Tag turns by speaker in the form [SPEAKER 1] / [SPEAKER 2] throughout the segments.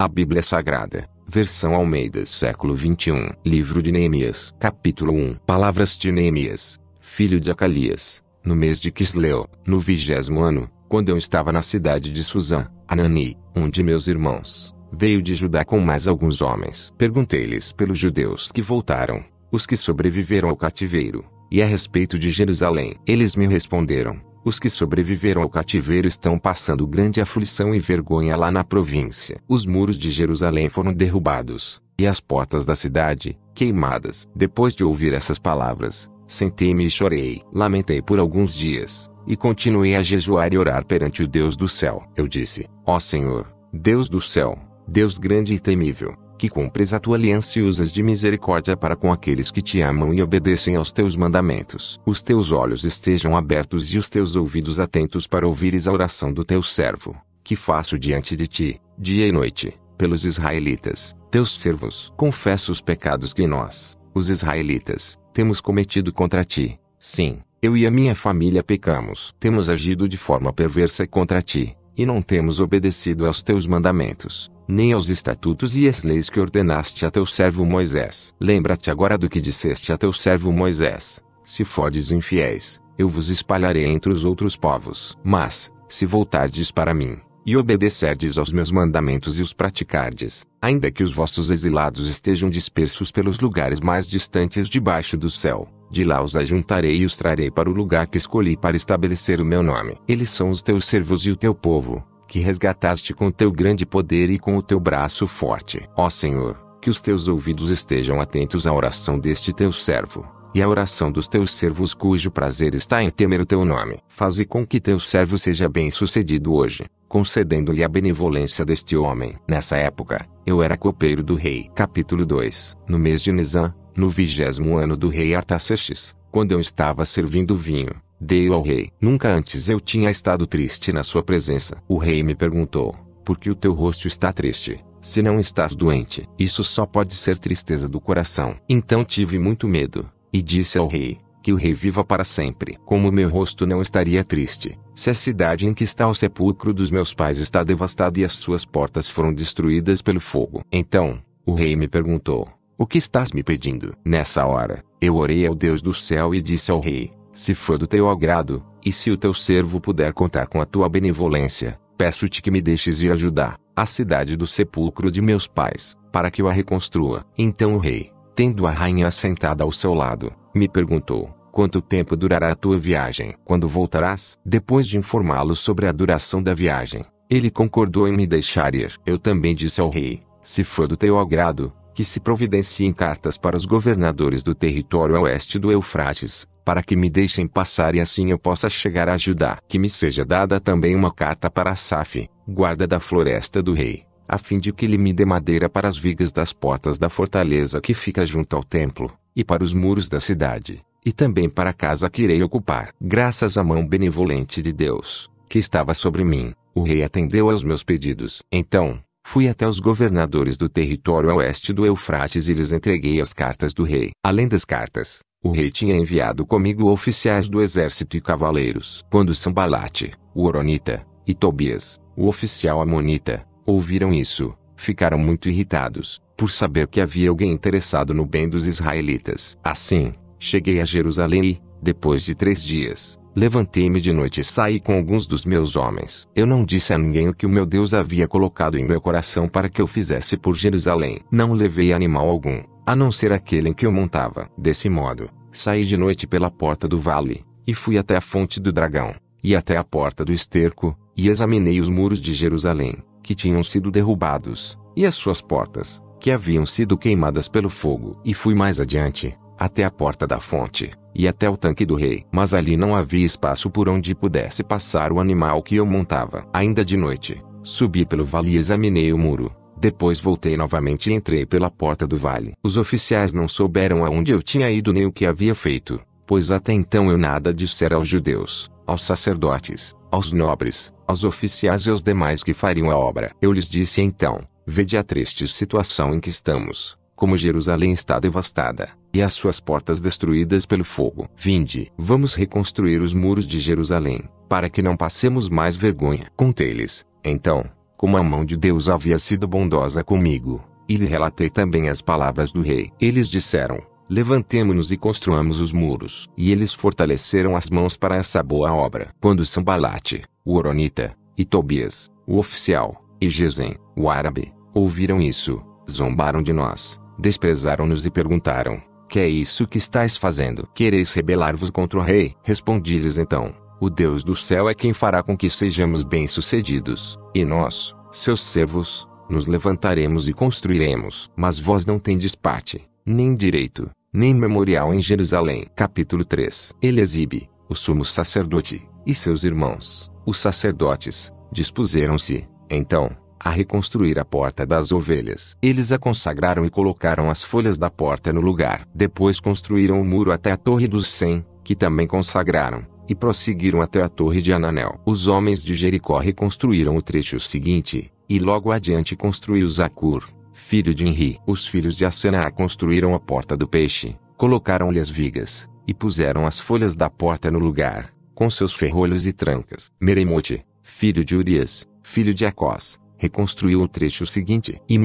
[SPEAKER 1] A Bíblia Sagrada, versão Almeida, século 21. Livro de Neemias, capítulo 1. Palavras de Neemias, filho de Acalias, no mês de Quisleu, no vigésimo ano, quando eu estava na cidade de Suzã, Anani, um de meus irmãos, veio de Judá com mais alguns homens. Perguntei-lhes pelos judeus que voltaram, os que sobreviveram ao cativeiro, e a respeito de Jerusalém. Eles me responderam: os que sobreviveram ao cativeiro estão passando grande aflição e vergonha lá na província. Os muros de Jerusalém foram derrubados, e as portas da cidade, queimadas. Depois de ouvir essas palavras, sentei-me e chorei. Lamentei por alguns dias, e continuei a jejuar e orar perante o Deus do céu. Eu disse: Ó Senhor, Deus do céu, Deus grande e temível, que cumpres a tua aliança e usas de misericórdia para com aqueles que te amam e obedecem aos teus mandamentos. Os teus olhos estejam abertos e os teus ouvidos atentos para ouvires a oração do teu servo, que faço diante de ti, dia e noite, pelos israelitas, teus servos. Confesso os pecados que nós, os israelitas, temos cometido contra ti. Sim, eu e a minha família pecamos. Temos agido de forma perversa contra ti e não temos obedecido aos teus mandamentos, nem aos estatutos e às leis que ordenaste a teu servo Moisés. Lembra-te agora do que disseste a teu servo Moisés: Se fordes infiéis, eu vos espalharei entre os outros povos. Mas, se voltardes para mim, e obedecerdes aos meus mandamentos e os praticardes, ainda que os vossos exilados estejam dispersos pelos lugares mais distantes debaixo do céu, de lá os ajuntarei e os trarei para o lugar que escolhi para estabelecer o meu nome. Eles são os teus servos e o teu povo, que resgataste com teu grande poder e com o teu braço forte. Ó Senhor, que os teus ouvidos estejam atentos à oração deste teu servo, e à oração dos teus servos cujo prazer está em temer o teu nome. Faze com que teu servo seja bem-sucedido hoje, concedendo-lhe a benevolência deste homem. Nessa época, eu era copeiro do rei. Capítulo 2. No mês de Nisan, no vigésimo ano do rei Artaxerxes, quando eu estava servindo vinho, dei ao rei. Nunca antes eu tinha estado triste na sua presença. O rei me perguntou: Por que o teu rosto está triste? Se não estás doente, isso só pode ser tristeza do coração. Então tive muito medo, e disse ao rei: Que o rei viva para sempre. Como meu rosto não estaria triste, se a cidade em que está o sepulcro dos meus pais está devastada e as suas portas foram destruídas pelo fogo? Então, o rei me perguntou: o que estás me pedindo? Nessa hora, eu orei ao Deus do céu e disse ao rei: Se for do teu agrado, e se o teu servo puder contar com a tua benevolência, peço-te que me deixes ir ajudar a cidade do sepulcro de meus pais, para que eu a reconstrua. Então o rei, tendo a rainha assentada ao seu lado, me perguntou: Quanto tempo durará a tua viagem? Quando voltarás? Depois de informá-lo sobre a duração da viagem, ele concordou em me deixar ir. Eu também disse ao rei: Se for do teu agrado, que se providenciem cartas para os governadores do território a oeste do Eufrates, para que me deixem passar e assim eu possa chegar a Judá. Que me seja dada também uma carta para Asaf, guarda da floresta do rei, a fim de que ele me dê madeira para as vigas das portas da fortaleza que fica junto ao templo, e para os muros da cidade, e também para a casa que irei ocupar. Graças à mão benevolente de Deus, que estava sobre mim, o rei atendeu aos meus pedidos. Então, Fui até os governadores do território a oeste do Eufrates e lhes entreguei as cartas do rei. Além das cartas, o rei tinha enviado comigo oficiais do exército e cavaleiros. Quando Sambalate, o Oronita, e Tobias, o oficial Amonita, ouviram isso, ficaram muito irritados, por saber que havia alguém interessado no bem dos israelitas. Assim, cheguei a Jerusalém e, depois de três dias, Levantei-me de noite e saí com alguns dos meus homens. Eu não disse a ninguém o que o meu Deus havia colocado em meu coração para que eu fizesse por Jerusalém. Não levei animal algum, a não ser aquele em que eu montava. Desse modo, saí de noite pela porta do vale, e fui até a fonte do dragão, e até a porta do esterco, e examinei os muros de Jerusalém, que tinham sido derrubados, e as suas portas, que haviam sido queimadas pelo fogo. E fui mais adiante, até a porta da fonte, e até o tanque do rei. Mas ali não havia espaço por onde pudesse passar o animal que eu montava. Ainda de noite, subi pelo vale e examinei o muro. Depois voltei novamente e entrei pela porta do vale. Os oficiais não souberam aonde eu tinha ido nem o que havia feito, pois até então eu nada dissera aos judeus, aos sacerdotes, aos nobres, aos oficiais e aos demais que fariam a obra. Eu lhes disse então: Vede a triste situação em que estamos como Jerusalém está devastada, e as suas portas destruídas pelo fogo. Vinde, vamos reconstruir os muros de Jerusalém, para que não passemos mais vergonha. Contei-lhes, então, como a mão de Deus havia sido bondosa comigo, e lhe relatei também as palavras do rei. Eles disseram: Levantemo-nos e construamos os muros. E eles fortaleceram as mãos para essa boa obra. Quando Sambalate, o Oronita, e Tobias, o oficial, e Gesem, o árabe, ouviram isso, zombaram de nós Desprezaram-nos e perguntaram: Que é isso que estáis fazendo? Quereis rebelar-vos contra o rei? Respondi-lhes então: O Deus do céu é quem fará com que sejamos bem-sucedidos, e nós, seus servos, nos levantaremos e construiremos. Mas vós não tendes parte, nem direito, nem memorial em Jerusalém. Capítulo 3 exibe, o sumo sacerdote, e seus irmãos, os sacerdotes, dispuseram-se, então, a reconstruir a porta das ovelhas. Eles a consagraram e colocaram as folhas da porta no lugar. Depois construíram o um muro até a Torre dos Cem, que também consagraram, e prosseguiram até a Torre de Ananel. Os homens de Jericó reconstruíram o trecho seguinte, e logo adiante construiu Zacur, filho de Enri. Os filhos de Asená construíram a porta do peixe, colocaram-lhe as vigas, e puseram as folhas da porta no lugar, com seus ferrolhos e trancas. Meremote, filho de Urias, filho de Acós, reconstruiu o trecho seguinte. E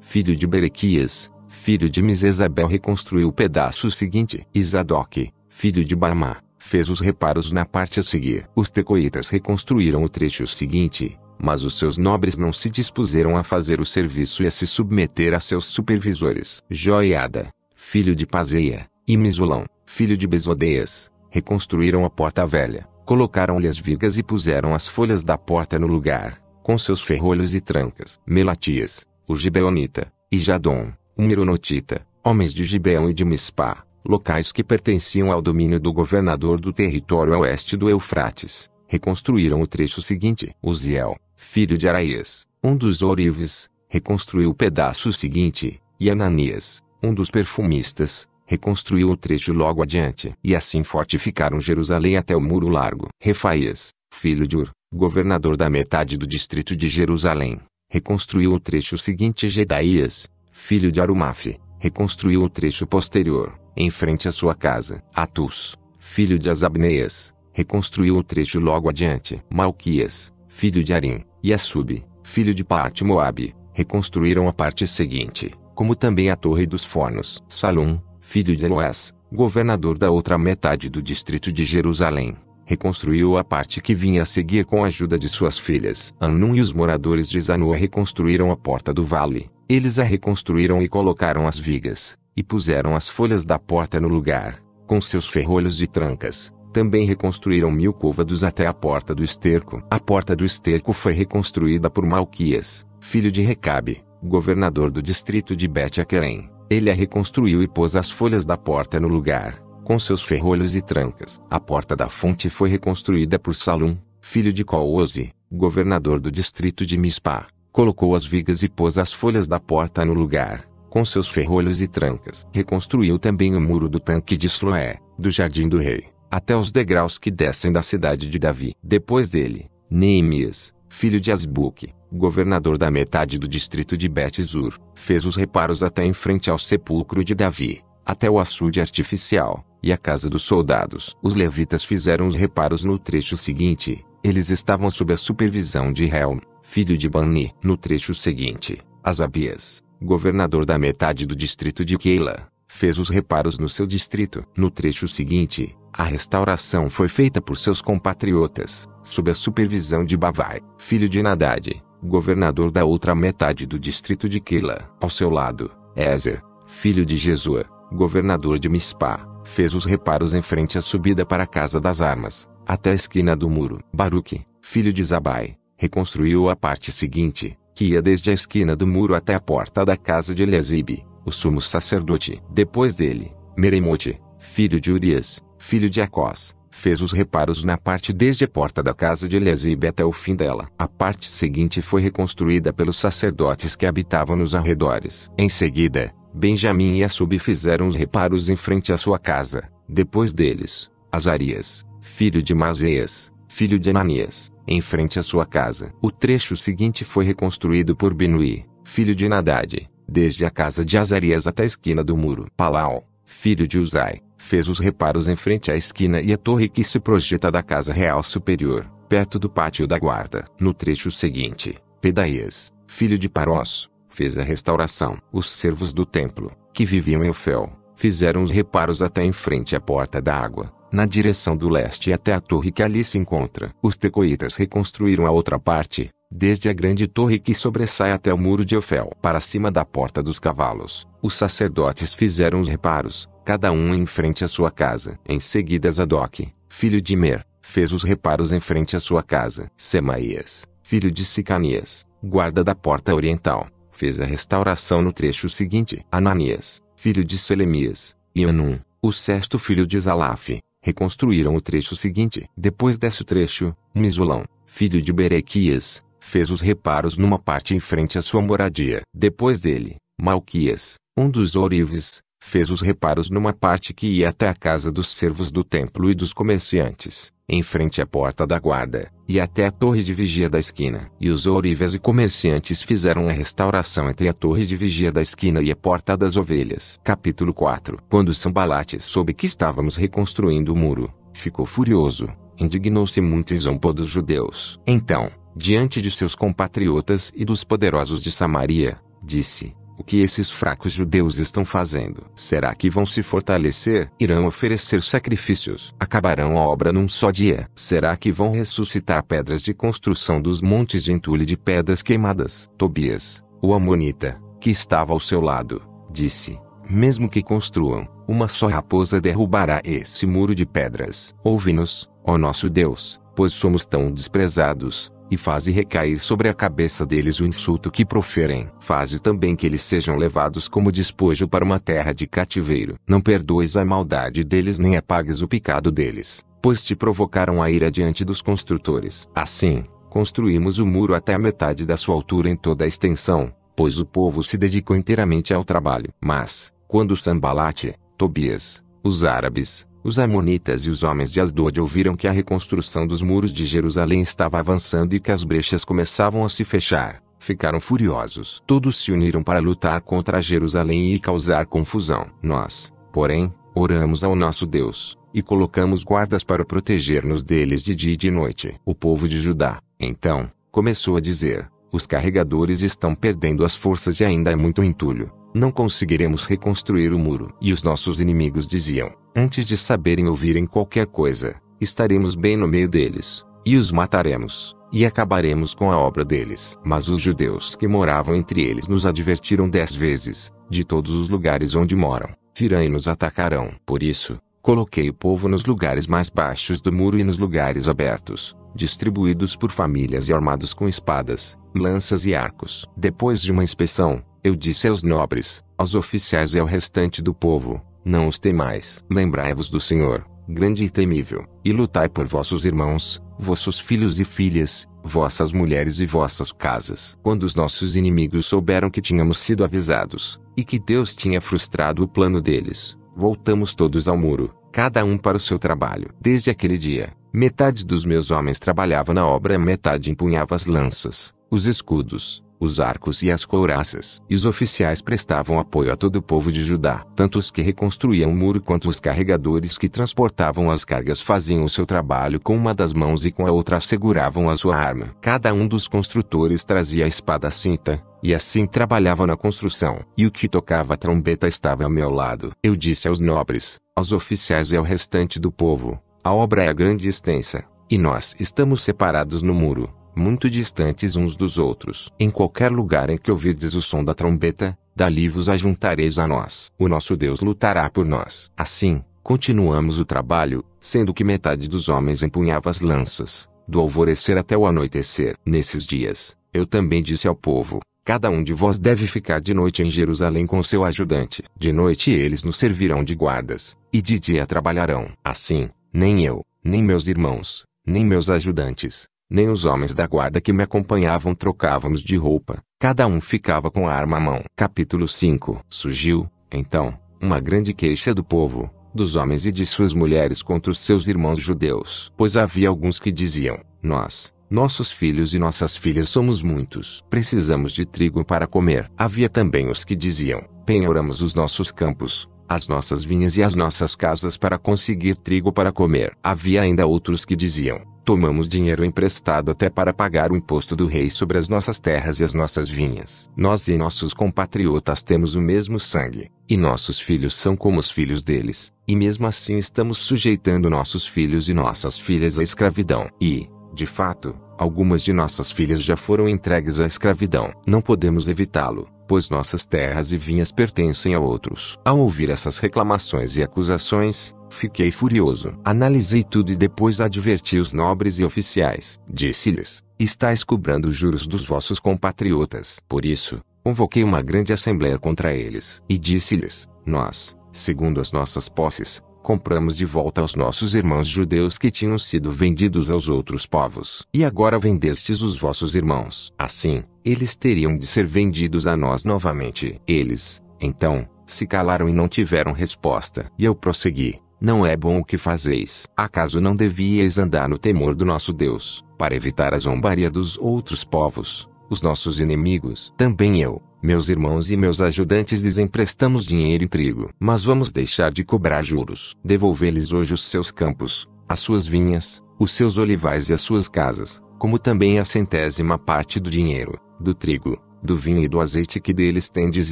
[SPEAKER 1] filho de Berequias, filho de Misesabel reconstruiu o pedaço seguinte. E Zadok, filho de Baramá, fez os reparos na parte a seguir. Os tecoitas reconstruíram o trecho seguinte, mas os seus nobres não se dispuseram a fazer o serviço e a se submeter a seus supervisores. Joiada, filho de Pazeia, e Misulão, filho de Besodeias, reconstruíram a porta velha, colocaram-lhe as vigas e puseram as folhas da porta no lugar com seus ferrolhos e trancas, Melatias, o Gibeonita, e Jadom, o Mironotita, homens de Gibeão e de Mispá, locais que pertenciam ao domínio do governador do território a oeste do Eufrates, reconstruíram o trecho seguinte. Uziel, filho de Araías, um dos ourives, reconstruiu o pedaço seguinte, e Ananias, um dos perfumistas, reconstruiu o trecho logo adiante, e assim fortificaram Jerusalém até o muro largo. Refaías, filho de Ur, governador da metade do distrito de Jerusalém, reconstruiu o trecho seguinte Gedaías, filho de Arumaf, reconstruiu o trecho posterior, em frente à sua casa. Atus, filho de Asabneias, reconstruiu o trecho logo adiante. Malquias, filho de Arim, e Asub, filho de Paate Moabe, reconstruíram a parte seguinte, como também a Torre dos Fornos. Salum, filho de Eloás, governador da outra metade do distrito de Jerusalém, reconstruiu a parte que vinha a seguir com a ajuda de suas filhas. Anun e os moradores de Zanua reconstruíram a porta do vale. Eles a reconstruíram e colocaram as vigas, e puseram as folhas da porta no lugar, com seus ferrolhos e trancas. Também reconstruíram mil côvados até a porta do esterco. A porta do esterco foi reconstruída por Malquias, filho de Recabe, governador do distrito de Bet-Aquerem. Ele a reconstruiu e pôs as folhas da porta no lugar com seus ferrolhos e trancas. A porta da fonte foi reconstruída por Salum, filho de Kouose, governador do distrito de Mispa. Colocou as vigas e pôs as folhas da porta no lugar, com seus ferrolhos e trancas. Reconstruiu também o muro do tanque de Sloé, do jardim do rei, até os degraus que descem da cidade de Davi. Depois dele, Neemias, filho de Asbuque, governador da metade do distrito de Betzur, fez os reparos até em frente ao sepulcro de Davi, até o açude artificial, e a casa dos soldados. Os levitas fizeram os reparos no trecho seguinte. Eles estavam sob a supervisão de Helm, filho de Bani. No trecho seguinte, Asabias, governador da metade do distrito de Keila, fez os reparos no seu distrito. No trecho seguinte, a restauração foi feita por seus compatriotas, sob a supervisão de Bavai, filho de Nadad, governador da outra metade do distrito de Keila. Ao seu lado, Ezer, filho de Jesua, governador de Mispah, fez os reparos em frente à subida para a Casa das Armas, até a esquina do muro. Baruque, filho de Zabai, reconstruiu a parte seguinte, que ia desde a esquina do muro até a porta da casa de Eliasib, o sumo sacerdote. Depois dele, Meremote, filho de Urias, filho de Acós, fez os reparos na parte desde a porta da casa de Eliasib até o fim dela. A parte seguinte foi reconstruída pelos sacerdotes que habitavam nos arredores. Em seguida, Benjamim e Assub fizeram os reparos em frente à sua casa. Depois deles, Azarias, filho de Mazeias, filho de Ananias, em frente à sua casa. O trecho seguinte foi reconstruído por Benui, filho de Nadade, desde a casa de Azarias até a esquina do muro. Palau, filho de Uzai, fez os reparos em frente à esquina e à torre que se projeta da casa real superior, perto do pátio da guarda. No trecho seguinte, Pedaías, filho de Parós, fez a restauração. Os servos do templo, que viviam em Ofel, fizeram os reparos até em frente à porta da água, na direção do leste até a torre que ali se encontra. Os tecoitas reconstruíram a outra parte, desde a grande torre que sobressai até o muro de Ofel, para cima da porta dos cavalos. Os sacerdotes fizeram os reparos, cada um em frente à sua casa. Em seguida Zadok, filho de Mer, fez os reparos em frente à sua casa. Semaías, filho de Sicanias, guarda da porta oriental, fez a restauração no trecho seguinte. Ananias, filho de Selemias, e Anum, o sexto filho de Zalaf, reconstruíram o trecho seguinte. Depois desse trecho, Misulão, filho de Berequias, fez os reparos numa parte em frente à sua moradia. Depois dele, Malquias, um dos ourives, fez os reparos numa parte que ia até a casa dos servos do templo e dos comerciantes, em frente à porta da guarda, e até a torre de vigia da esquina. E os ourives e comerciantes fizeram a restauração entre a torre de vigia da esquina e a porta das ovelhas. Capítulo 4 Quando Sambalate soube que estávamos reconstruindo o muro, ficou furioso, indignou-se muito e zombou dos judeus. Então, diante de seus compatriotas e dos poderosos de Samaria, disse: o que esses fracos judeus estão fazendo? Será que vão se fortalecer? Irão oferecer sacrifícios? Acabarão a obra num só dia? Será que vão ressuscitar pedras de construção dos montes de entulho de pedras queimadas? Tobias, o Amonita, que estava ao seu lado, disse: Mesmo que construam, uma só raposa derrubará esse muro de pedras. Ouve-nos, ó nosso Deus, pois somos tão desprezados, e faze recair sobre a cabeça deles o insulto que proferem. Faze também que eles sejam levados como despojo para uma terra de cativeiro. Não perdoes a maldade deles nem apagues o pecado deles, pois te provocaram a ira diante dos construtores. Assim, construímos o muro até a metade da sua altura em toda a extensão, pois o povo se dedicou inteiramente ao trabalho. Mas, quando Sambalate, Tobias, os árabes, os Amonitas e os homens de Asdod ouviram que a reconstrução dos muros de Jerusalém estava avançando e que as brechas começavam a se fechar. Ficaram furiosos. Todos se uniram para lutar contra Jerusalém e causar confusão. Nós, porém, oramos ao nosso Deus, e colocamos guardas para proteger-nos deles de dia e de noite. O povo de Judá, então, começou a dizer: Os carregadores estão perdendo as forças e ainda é muito entulho não conseguiremos reconstruir o muro. E os nossos inimigos diziam: Antes de saberem ouvirem qualquer coisa, estaremos bem no meio deles, e os mataremos, e acabaremos com a obra deles. Mas os judeus que moravam entre eles nos advertiram dez vezes: De todos os lugares onde moram, virão e nos atacarão. Por isso, coloquei o povo nos lugares mais baixos do muro e nos lugares abertos, distribuídos por famílias e armados com espadas, lanças e arcos. Depois de uma inspeção, eu disse aos nobres, aos oficiais e ao restante do povo: Não os temais. Lembrai-vos do Senhor, grande e temível, e lutai por vossos irmãos, vossos filhos e filhas, vossas mulheres e vossas casas. Quando os nossos inimigos souberam que tínhamos sido avisados, e que Deus tinha frustrado o plano deles, voltamos todos ao muro, cada um para o seu trabalho. Desde aquele dia, metade dos meus homens trabalhava na obra e metade empunhava as lanças, os escudos, os arcos e as couraças. E os oficiais prestavam apoio a todo o povo de Judá. Tanto os que reconstruíam o muro quanto os carregadores que transportavam as cargas faziam o seu trabalho com uma das mãos e com a outra seguravam a sua arma. Cada um dos construtores trazia a espada cinta, e assim trabalhava na construção. E o que tocava a trombeta estava ao meu lado. Eu disse aos nobres, aos oficiais e ao restante do povo: a obra é grande e extensa, e nós estamos separados no muro muito distantes uns dos outros. Em qualquer lugar em que ouvirdes o som da trombeta, dali vos ajuntareis a nós. O nosso Deus lutará por nós. Assim, continuamos o trabalho, sendo que metade dos homens empunhava as lanças, do alvorecer até o anoitecer. Nesses dias, eu também disse ao povo: Cada um de vós deve ficar de noite em Jerusalém com seu ajudante. De noite eles nos servirão de guardas, e de dia trabalharão. Assim, nem eu, nem meus irmãos, nem meus ajudantes, nem os homens da guarda que me acompanhavam trocávamos de roupa, cada um ficava com a arma à mão. Capítulo 5 Surgiu, então, uma grande queixa do povo, dos homens e de suas mulheres contra os seus irmãos judeus. Pois havia alguns que diziam: Nós, nossos filhos e nossas filhas somos muitos, precisamos de trigo para comer. Havia também os que diziam: Penhoramos os nossos campos, as nossas vinhas e as nossas casas para conseguir trigo para comer. Havia ainda outros que diziam: Tomamos dinheiro emprestado até para pagar o imposto do rei sobre as nossas terras e as nossas vinhas. Nós e nossos compatriotas temos o mesmo sangue, e nossos filhos são como os filhos deles, e mesmo assim estamos sujeitando nossos filhos e nossas filhas à escravidão. E, de fato, algumas de nossas filhas já foram entregues à escravidão. Não podemos evitá-lo, pois nossas terras e vinhas pertencem a outros. Ao ouvir essas reclamações e acusações, Fiquei furioso. Analisei tudo e depois adverti os nobres e oficiais. Disse-lhes: Estáis cobrando os juros dos vossos compatriotas. Por isso, convoquei uma grande assembleia contra eles. E disse-lhes: Nós, segundo as nossas posses, compramos de volta aos nossos irmãos judeus que tinham sido vendidos aos outros povos. E agora vendestes os vossos irmãos. Assim, eles teriam de ser vendidos a nós novamente. Eles, então, se calaram e não tiveram resposta. E eu prossegui. Não é bom o que fazeis. Acaso não devíeis andar no temor do nosso Deus, para evitar a zombaria dos outros povos, os nossos inimigos? Também eu, meus irmãos e meus ajudantes lhes emprestamos dinheiro e trigo. Mas vamos deixar de cobrar juros. Devolver-lhes hoje os seus campos, as suas vinhas, os seus olivais e as suas casas, como também a centésima parte do dinheiro, do trigo, do vinho e do azeite que deles tendes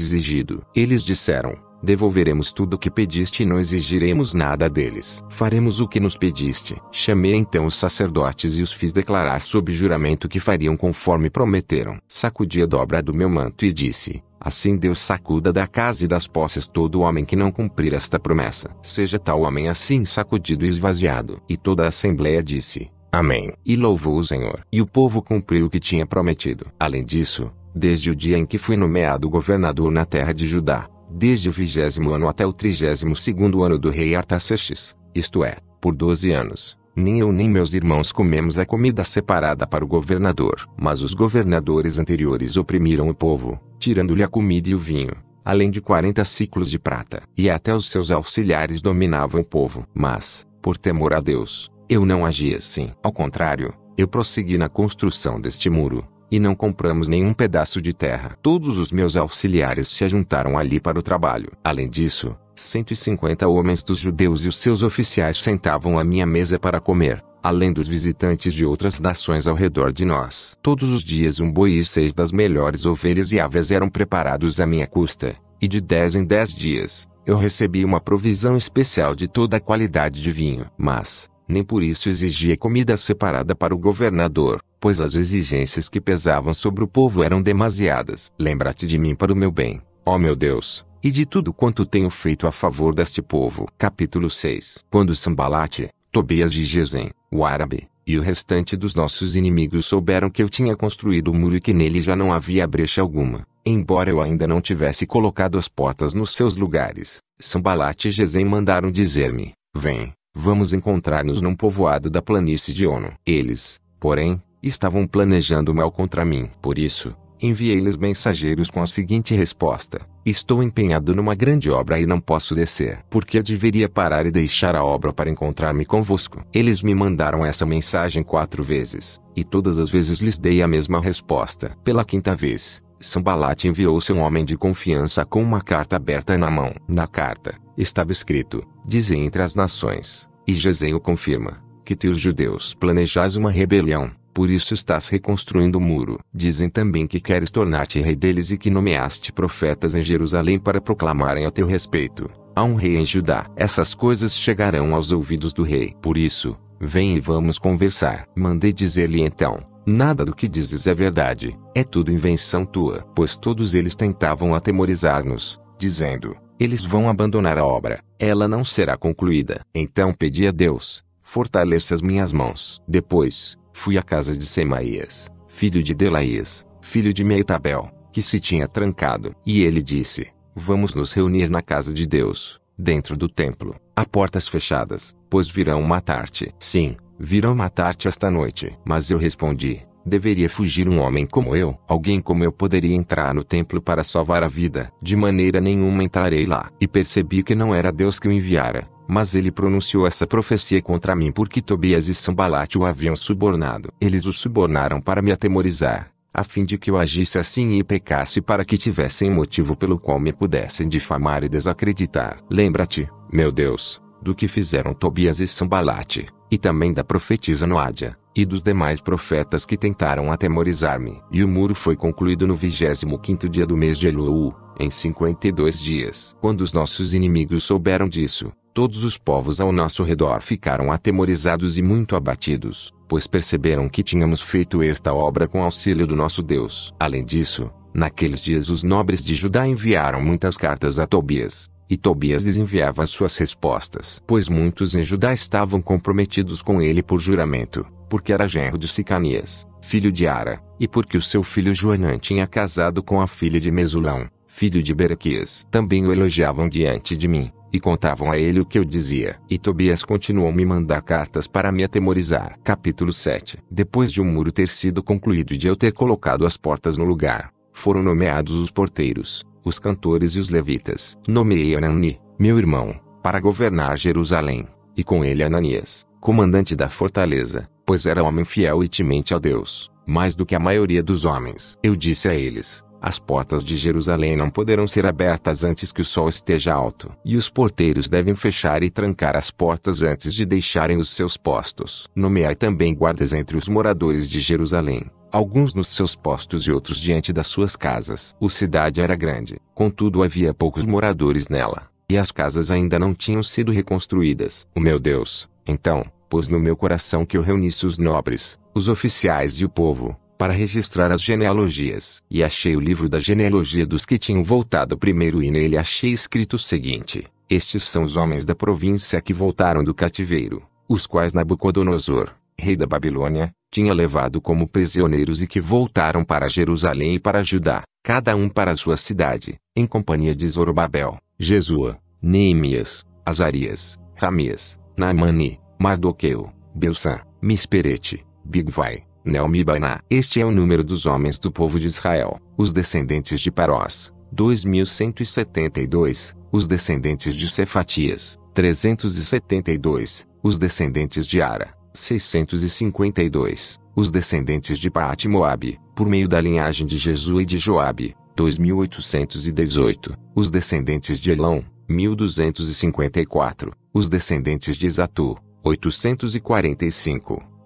[SPEAKER 1] exigido. Eles disseram: Devolveremos tudo o que pediste e não exigiremos nada deles. Faremos o que nos pediste. Chamei então os sacerdotes e os fiz declarar sob juramento que fariam conforme prometeram. Sacudi a dobra do meu manto e disse: Assim Deus sacuda da casa e das posses todo homem que não cumprir esta promessa. Seja tal homem assim sacudido e esvaziado. E toda a assembleia disse: Amém. E louvou o Senhor. E o povo cumpriu o que tinha prometido. Além disso, desde o dia em que fui nomeado governador na terra de Judá, desde o vigésimo ano até o trigésimo segundo ano do rei Artaxerxes, isto é, por doze anos. Nem eu nem meus irmãos comemos a comida separada para o governador. Mas os governadores anteriores oprimiram o povo, tirando-lhe a comida e o vinho, além de quarenta ciclos de prata. E até os seus auxiliares dominavam o povo. Mas, por temor a Deus, eu não agi assim. Ao contrário, eu prossegui na construção deste muro, e não compramos nenhum pedaço de terra. Todos os meus auxiliares se juntaram ali para o trabalho. Além disso, 150 homens dos judeus e os seus oficiais sentavam à minha mesa para comer, além dos visitantes de outras nações ao redor de nós. Todos os dias um boi e seis das melhores ovelhas e aves eram preparados à minha custa, e de dez em dez dias, eu recebi uma provisão especial de toda a qualidade de vinho. Mas, nem por isso exigia comida separada para o governador pois as exigências que pesavam sobre o povo eram demasiadas. Lembra-te de mim para o meu bem, ó meu Deus, e de tudo quanto tenho feito a favor deste povo. Capítulo 6 Quando Sambalate, Tobias de Gesem, o árabe, e o restante dos nossos inimigos souberam que eu tinha construído o muro e que nele já não havia brecha alguma, embora eu ainda não tivesse colocado as portas nos seus lugares, Sambalate e Gesem mandaram dizer-me, vem, vamos encontrar-nos num povoado da planície de Ono. Eles, porém, Estavam planejando mal contra mim. Por isso, enviei-lhes mensageiros com a seguinte resposta: Estou empenhado numa grande obra e não posso descer. Porque deveria parar e deixar a obra para encontrar-me convosco? Eles me mandaram essa mensagem quatro vezes, e todas as vezes lhes dei a mesma resposta. Pela quinta vez, Sambalat enviou seu homem de confiança com uma carta aberta na mão. Na carta, estava escrito: Dizem entre as nações, e Jezeel confirma, que teus judeus planejais uma rebelião por isso estás reconstruindo o muro. Dizem também que queres tornar-te rei deles e que nomeaste profetas em Jerusalém para proclamarem a teu respeito. Há um rei em Judá. Essas coisas chegarão aos ouvidos do rei. Por isso, vem e vamos conversar. Mandei dizer-lhe então: Nada do que dizes é verdade, é tudo invenção tua. Pois todos eles tentavam atemorizar-nos, dizendo: Eles vão abandonar a obra, ela não será concluída. Então pedi a Deus: fortaleça as minhas mãos. Depois, Fui à casa de Semaías, filho de Delaías, filho de Meitabel, que se tinha trancado. E ele disse: Vamos nos reunir na casa de Deus, dentro do templo, a portas fechadas, pois virão matar-te. Sim, virão matar-te esta noite. Mas eu respondi: Deveria fugir um homem como eu? Alguém como eu poderia entrar no templo para salvar a vida? De maneira nenhuma entrarei lá. E percebi que não era Deus que o enviara, mas ele pronunciou essa profecia contra mim porque Tobias e Sambalate o haviam subornado. Eles o subornaram para me atemorizar, a fim de que eu agisse assim e pecasse para que tivessem motivo pelo qual me pudessem difamar e desacreditar. Lembra-te, meu Deus, do que fizeram Tobias e Sambalate, e também da profetisa Noádia, e dos demais profetas que tentaram atemorizar-me. E o muro foi concluído no vigésimo quinto dia do mês de Elul, em 52 dias. Quando os nossos inimigos souberam disso, todos os povos ao nosso redor ficaram atemorizados e muito abatidos, pois perceberam que tínhamos feito esta obra com auxílio do nosso Deus. Além disso, naqueles dias os nobres de Judá enviaram muitas cartas a Tobias, e Tobias lhes enviava suas respostas, pois muitos em Judá estavam comprometidos com ele por juramento, porque era genro de Sicanias, filho de Ara, e porque o seu filho Joanã tinha casado com a filha de Mesulão, filho de Berequias. Também o elogiavam diante de mim, e contavam a ele o que eu dizia. E Tobias continuou me mandar cartas para me atemorizar. Capítulo 7 Depois de o um muro ter sido concluído e de eu ter colocado as portas no lugar, foram nomeados os porteiros, os cantores e os levitas. Nomeei Anani, meu irmão, para governar Jerusalém, e com ele Ananias, comandante da fortaleza, pois era homem fiel e temente a Deus, mais do que a maioria dos homens. Eu disse a eles: as portas de Jerusalém não poderão ser abertas antes que o sol esteja alto, e os porteiros devem fechar e trancar as portas antes de deixarem os seus postos. Nomeai também guardas entre os moradores de Jerusalém, alguns nos seus postos e outros diante das suas casas. O cidade era grande, contudo havia poucos moradores nela, e as casas ainda não tinham sido reconstruídas. O meu Deus, então, pôs no meu coração que eu reunisse os nobres, os oficiais e o povo, para registrar as genealogias, e achei o livro da genealogia dos que tinham voltado primeiro e nele achei escrito o seguinte: Estes são os homens da província que voltaram do cativeiro, os quais Nabucodonosor, rei da Babilônia, tinha levado como prisioneiros e que voltaram para Jerusalém e para Judá, cada um para sua cidade, em companhia de Zorobabel, Jesua, Neemias, Azarias, Ramias, Naamani, Mardoqueu, Belsan, Misperete, Bigvai, Neomibainá. Este é o número dos homens do povo de Israel, os descendentes de Parós, 2172, os descendentes de Cefatias, 372, os descendentes de Ara, 652, os descendentes de Paate Moabe, por meio da linhagem de Jesus e de Joabe, 2818, os descendentes de Elão, 1254, os descendentes de Zatu, 845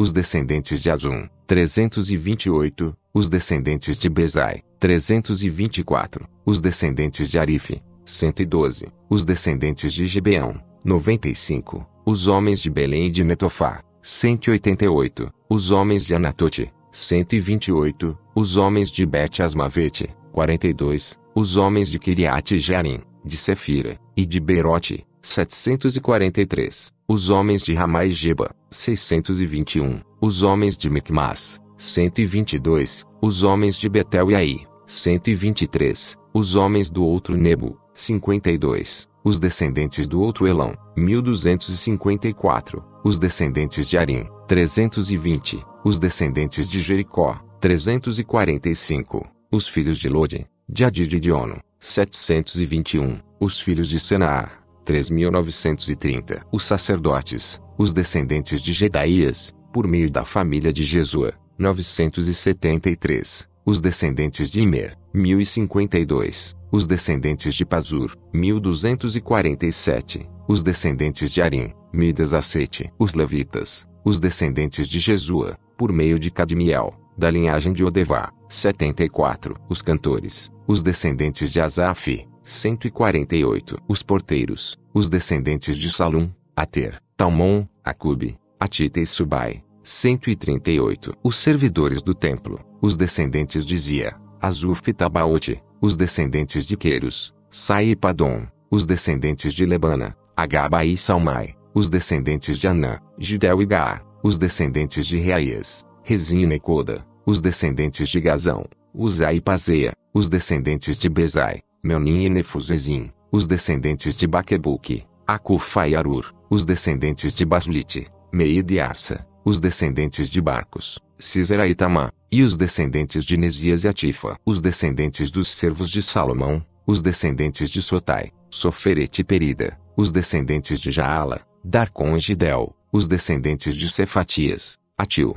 [SPEAKER 1] os descendentes de Azum, 328, os descendentes de Bezai, 324, os descendentes de Arife, 112, os descendentes de Gibeão, 95, os homens de Belém e de Netofá, 188, os homens de Anatote, 128, os homens de Bet Asmavete, 42, os homens de Kiriat Jearim, de Sefira, e de Beirote, 743, os homens de Ramá e Geba, 621, os homens de Micmas, 122, os homens de Betel e Aí, 123, os homens do outro Nebo, 52, os descendentes do outro Elão, 1254, os descendentes de Arim, 320, os descendentes de Jericó, 345, os filhos de Lodi, de Adid e de Ono, 721, os filhos de Senaar, 3930, os sacerdotes, os descendentes de Gedaías, por meio da família de Jesua, 973, os descendentes de Imer, 1052, os descendentes de Pazur, 1247, os descendentes de Arim, 1017, os levitas, os descendentes de Jesua, por meio de Cadmiel, da linhagem de Odevá, 74, os cantores, os descendentes de Asaf, 148, os porteiros, os descendentes de Salum, Ater, Talmon, Acubi, Atita e Subai. 138. Os servidores do templo, os descendentes de Zia, Azuf e Tabaote, os descendentes de Queiros, Sai e Padom, os descendentes de Lebana, Agaba e Salmai, os descendentes de Anã, Gidel e Gaar, os descendentes de Reaias, Rezin e Nekoda, os descendentes de Gazão, Uzai e Pazeia, os descendentes de Bezai, Meonim e Nefuzezim, os descendentes de Baquebuque, Acufa e Arur, os descendentes de Baslite, Meide e Arsa, os descendentes de Barcos, Cisera e Tamã, e os descendentes de Nesdias e Atifa, os descendentes dos servos de Salomão, os descendentes de Sotai, Soferete e Perida, os descendentes de Jaala, Darcon e Gidel, os descendentes de Cefatias, Atil,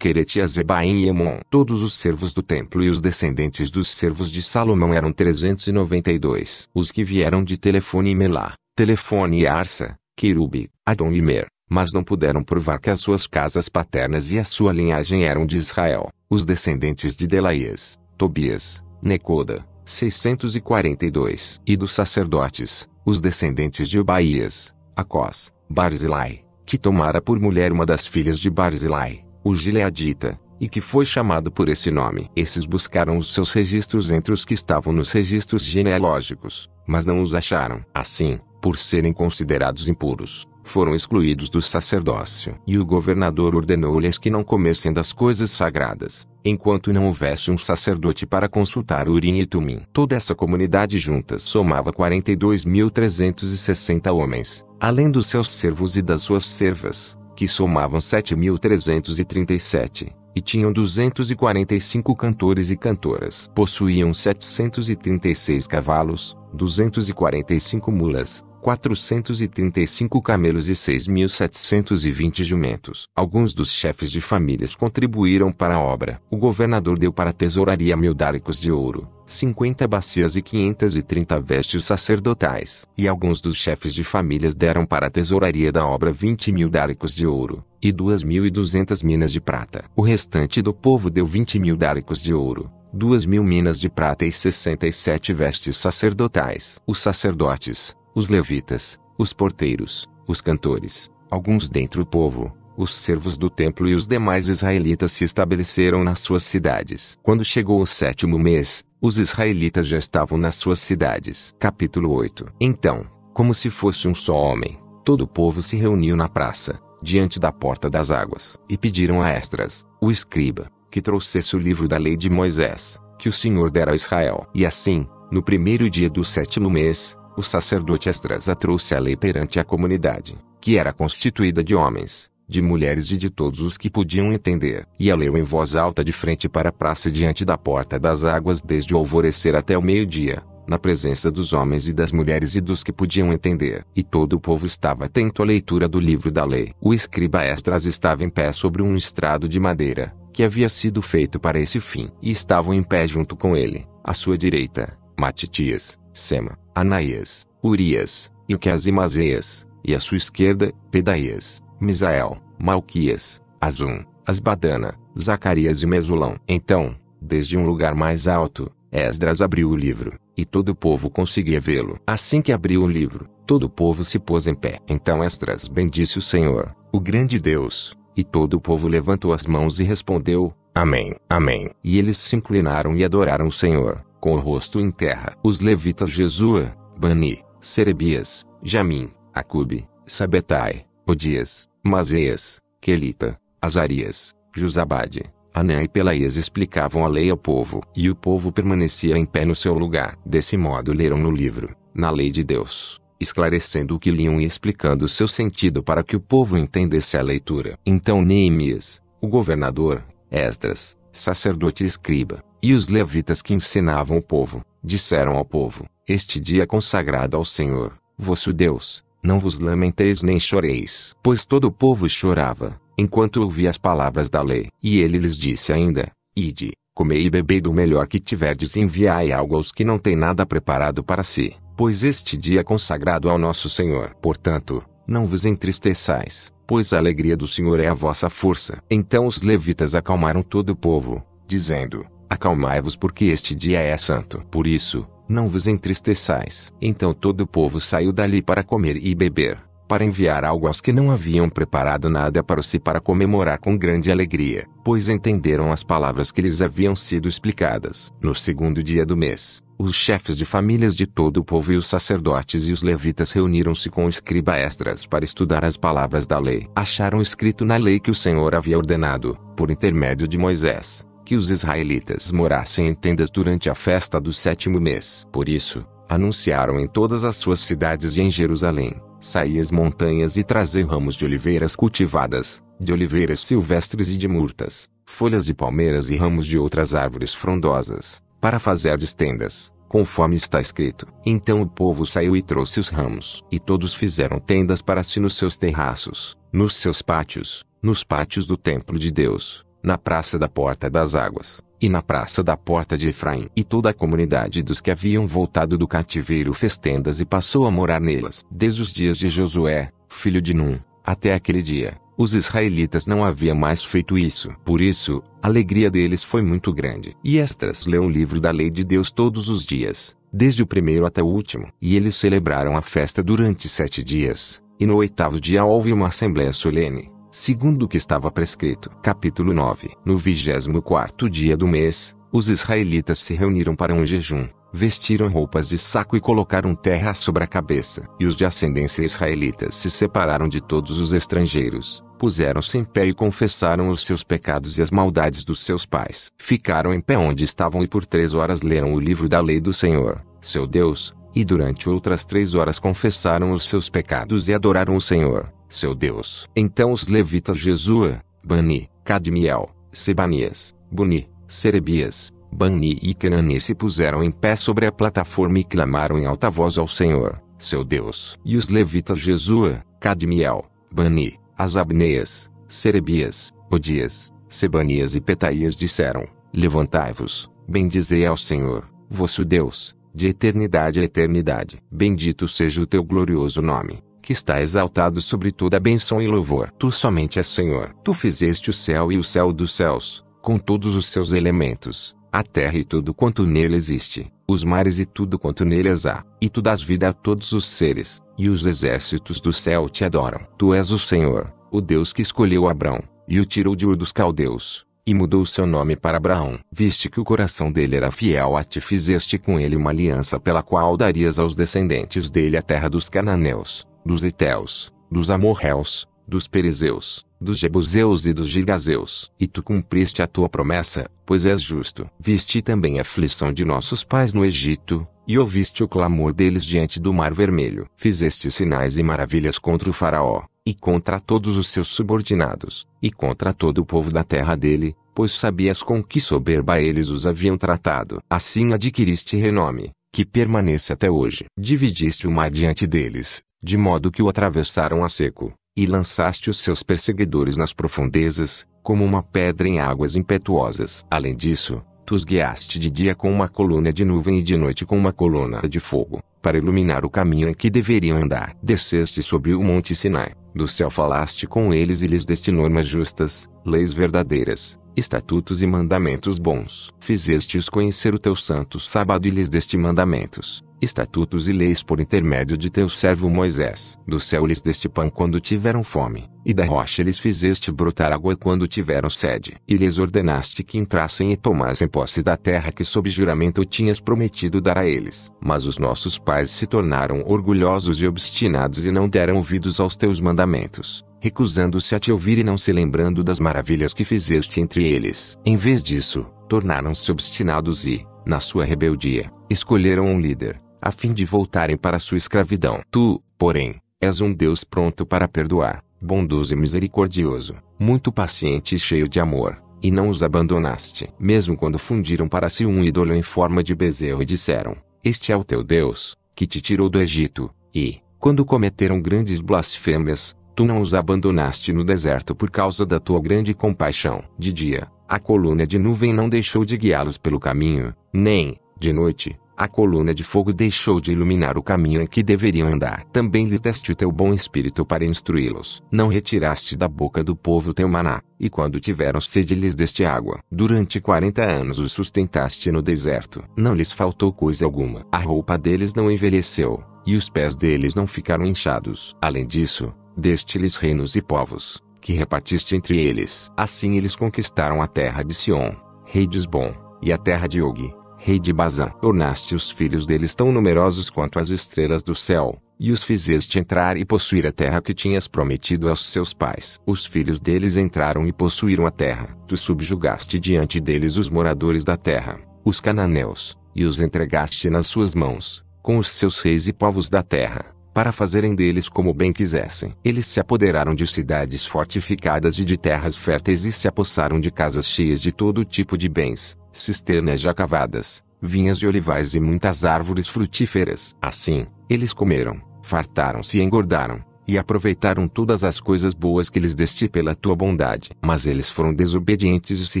[SPEAKER 1] e Azebaim e Emon. Todos os servos do templo e os descendentes dos servos de Salomão eram 392. Os que vieram de Telefone e Melá, Telefone e Arsa, Kirubi, Adão e Mer, mas não puderam provar que as suas casas paternas e a sua linhagem eram de Israel, os descendentes de Delaías, Tobias, Necoda, 642, e dos sacerdotes, os descendentes de Obaías, Acós, Barzilai, que tomara por mulher uma das filhas de Barzilai, o Gileadita, e que foi chamado por esse nome. Esses buscaram os seus registros entre os que estavam nos registros genealógicos, mas não os acharam. Assim, por serem considerados impuros, foram excluídos do sacerdócio. E o governador ordenou-lhes que não comessem das coisas sagradas, enquanto não houvesse um sacerdote para consultar Urim e Tumim. Toda essa comunidade junta somava 42.360 homens, além dos seus servos e das suas servas, que somavam 7.337 e tinham 245 cantores e cantoras. Possuíam 736 cavalos, 245 mulas, 435 camelos e 6.720 jumentos. Alguns dos chefes de famílias contribuíram para a obra. O governador deu para a tesouraria mil dálicos de ouro, 50 bacias e 530 vestes sacerdotais. E alguns dos chefes de famílias deram para a tesouraria da obra 20 mil dálicos de ouro e 2.200 minas de prata. O restante do povo deu 20 mil dálicos de ouro, duas mil minas de prata e 67 vestes sacerdotais. Os sacerdotes, os levitas, os porteiros, os cantores, alguns dentro o povo, os servos do templo e os demais israelitas se estabeleceram nas suas cidades. Quando chegou o sétimo mês, os israelitas já estavam nas suas cidades. Capítulo 8 Então, como se fosse um só homem, todo o povo se reuniu na praça, diante da porta das águas, e pediram a Estras, o escriba, que trouxesse o livro da lei de Moisés, que o Senhor dera a Israel. E assim, no primeiro dia do sétimo mês, o sacerdote Esdras trouxe a lei perante a comunidade, que era constituída de homens, de mulheres e de todos os que podiam entender, e a leu em voz alta de frente para a praça diante da porta das águas desde o alvorecer até o meio-dia, na presença dos homens e das mulheres e dos que podiam entender. E todo o povo estava atento à leitura do livro da lei. O escriba Estras estava em pé sobre um estrado de madeira, que havia sido feito para esse fim, e estavam em pé junto com ele, à sua direita, Matitias, Sema, Anaías, Urias, e Quasimazeias, e à sua esquerda, Pedaías, Misael, Malquias, Azum, Asbadana, Zacarias e Mesulão. Então, desde um lugar mais alto, Esdras abriu o livro, e todo o povo conseguia vê-lo. Assim que abriu o livro, todo o povo se pôs em pé. Então Esdras bendisse o Senhor, o grande Deus, e todo o povo levantou as mãos e respondeu: Amém, Amém. E eles se inclinaram e adoraram o Senhor com o rosto em terra. Os levitas Jesua, Bani, Serebias, Jamim, Acube, Sabetai, Odias, Mazeias, Quelita, Azarias, Josabade, Anã e Pelaias explicavam a lei ao povo, e o povo permanecia em pé no seu lugar. Desse modo leram no livro, na lei de Deus, esclarecendo o que liam e explicando seu sentido para que o povo entendesse a leitura. Então Neemias, o governador, Esdras, sacerdote e escriba, e os levitas que ensinavam o povo, disseram ao povo: Este dia é consagrado ao Senhor, vosso Deus, não vos lamenteis nem choreis. Pois todo o povo chorava, enquanto ouvia as palavras da lei. E ele lhes disse ainda: Ide, comei e bebei do melhor que tiverdes e enviai algo aos que não têm nada preparado para si, pois este dia é consagrado ao nosso Senhor. Portanto, não vos entristeçais, pois a alegria do Senhor é a vossa força. Então os levitas acalmaram todo o povo, dizendo: Acalmai-vos, porque este dia é santo. Por isso, não vos entristeçais. Então todo o povo saiu dali para comer e beber, para enviar algo aos que não haviam preparado nada para si para comemorar com grande alegria, pois entenderam as palavras que lhes haviam sido explicadas. No segundo dia do mês, os chefes de famílias de todo o povo e os sacerdotes e os levitas reuniram-se com o escriba estras para estudar as palavras da lei. Acharam escrito na lei que o Senhor havia ordenado, por intermédio de Moisés, que os israelitas morassem em tendas durante a festa do sétimo mês. Por isso, anunciaram em todas as suas cidades e em Jerusalém: saí as montanhas e trazer ramos de oliveiras cultivadas, de oliveiras silvestres e de murtas, folhas de palmeiras e ramos de outras árvores frondosas para fazer tendas, conforme está escrito. Então o povo saiu e trouxe os ramos. E todos fizeram tendas para si nos seus terraços, nos seus pátios, nos pátios do templo de Deus, na praça da porta das águas, e na praça da porta de Efraim. E toda a comunidade dos que haviam voltado do cativeiro fez tendas e passou a morar nelas. Desde os dias de Josué, filho de Num, até aquele dia, os israelitas não haviam mais feito isso. Por isso, a alegria deles foi muito grande. E Estras leu o livro da lei de Deus todos os dias, desde o primeiro até o último. E eles celebraram a festa durante sete dias. E no oitavo dia houve uma assembléia solene, segundo o que estava prescrito. Capítulo 9 No vigésimo quarto dia do mês, os israelitas se reuniram para um jejum vestiram roupas de saco e colocaram terra sobre a cabeça. E os de ascendência israelita se separaram de todos os estrangeiros, puseram-se em pé e confessaram os seus pecados e as maldades dos seus pais. Ficaram em pé onde estavam e por três horas leram o livro da lei do Senhor, seu Deus, e durante outras três horas confessaram os seus pecados e adoraram o Senhor, seu Deus. Então os levitas Jesua, Bani, Cadmiel, Sebanias, Buni, Serebias, Bani e Canani se puseram em pé sobre a plataforma e clamaram em alta voz ao Senhor, seu Deus. E os levitas Jesua, Cadmiel, Bani, as Abneias, Serebias, Odias, Sebanias e Petaias disseram: Levantai-vos, bendizei ao Senhor, vosso Deus, de eternidade a eternidade. Bendito seja o teu glorioso nome, que está exaltado sobre toda benção e louvor. Tu somente és Senhor. Tu fizeste o céu e o céu dos céus, com todos os seus elementos, a terra e tudo quanto nele existe os mares e tudo quanto neles há, e tu dás vida a todos os seres, e os exércitos do céu te adoram. Tu és o Senhor, o Deus que escolheu Abrão, e o tirou de Ur dos caldeus, e mudou seu nome para Abraão. Viste que o coração dele era fiel a ti, fizeste com ele uma aliança pela qual darias aos descendentes dele a terra dos cananeus, dos heteus, dos amorreus, dos Perizeus, dos Jebuseus e dos Gigazeus. E tu cumpriste a tua promessa, pois és justo. Viste também a aflição de nossos pais no Egito, e ouviste o clamor deles diante do Mar Vermelho. Fizeste sinais e maravilhas contra o Faraó, e contra todos os seus subordinados, e contra todo o povo da terra dele, pois sabias com que soberba eles os haviam tratado. Assim adquiriste renome, que permanece até hoje. Dividiste o mar diante deles, de modo que o atravessaram a seco, e lançaste os seus perseguidores nas profundezas, como uma pedra em águas impetuosas. Além disso, tu os guiaste de dia com uma coluna de nuvem e de noite com uma coluna de fogo, para iluminar o caminho em que deveriam andar. Desceste sobre o monte Sinai, do céu falaste com eles e lhes deste normas justas, leis verdadeiras, estatutos e mandamentos bons. Fizeste-os conhecer o teu santo sábado e lhes deste mandamentos estatutos e leis por intermédio de teu servo Moisés. Do céu lhes deste pão quando tiveram fome, e da rocha lhes fizeste brotar água quando tiveram sede. E lhes ordenaste que entrassem e tomassem posse da terra que sob juramento tinhas prometido dar a eles. Mas os nossos pais se tornaram orgulhosos e obstinados e não deram ouvidos aos teus mandamentos recusando-se a te ouvir e não se lembrando das maravilhas que fizeste entre eles. Em vez disso, tornaram-se obstinados e, na sua rebeldia, escolheram um líder, a fim de voltarem para sua escravidão. Tu, porém, és um Deus pronto para perdoar, bondoso e misericordioso, muito paciente e cheio de amor, e não os abandonaste. Mesmo quando fundiram para si um ídolo em forma de bezerro e disseram: Este é o teu Deus, que te tirou do Egito, e, quando cometeram grandes blasfêmias, tu não os abandonaste no deserto por causa da tua grande compaixão. De dia, a coluna de nuvem não deixou de guiá-los pelo caminho, nem, de noite, a coluna de fogo deixou de iluminar o caminho em que deveriam andar. Também lhes deste o teu bom espírito para instruí-los. Não retiraste da boca do povo teu maná, e quando tiveram sede lhes deste água. Durante quarenta anos os sustentaste no deserto. Não lhes faltou coisa alguma. A roupa deles não envelheceu, e os pés deles não ficaram inchados. Além disso, deste-lhes reinos e povos, que repartiste entre eles. Assim eles conquistaram a terra de Sion, rei de Esbom, e a terra de Og, rei de Bazã. Tornaste os filhos deles tão numerosos quanto as estrelas do céu, e os fizeste entrar e possuir a terra que tinhas prometido aos seus pais. Os filhos deles entraram e possuíram a terra. Tu subjugaste diante deles os moradores da terra, os cananeus, e os entregaste nas suas mãos, com os seus reis e povos da terra, para fazerem deles como bem quisessem. Eles se apoderaram de cidades fortificadas e de terras férteis e se apossaram de casas cheias de todo tipo de bens cisternas já cavadas, vinhas e olivais e muitas árvores frutíferas. Assim, eles comeram, fartaram-se e engordaram, e aproveitaram todas as coisas boas que lhes deste pela tua bondade. Mas eles foram desobedientes e se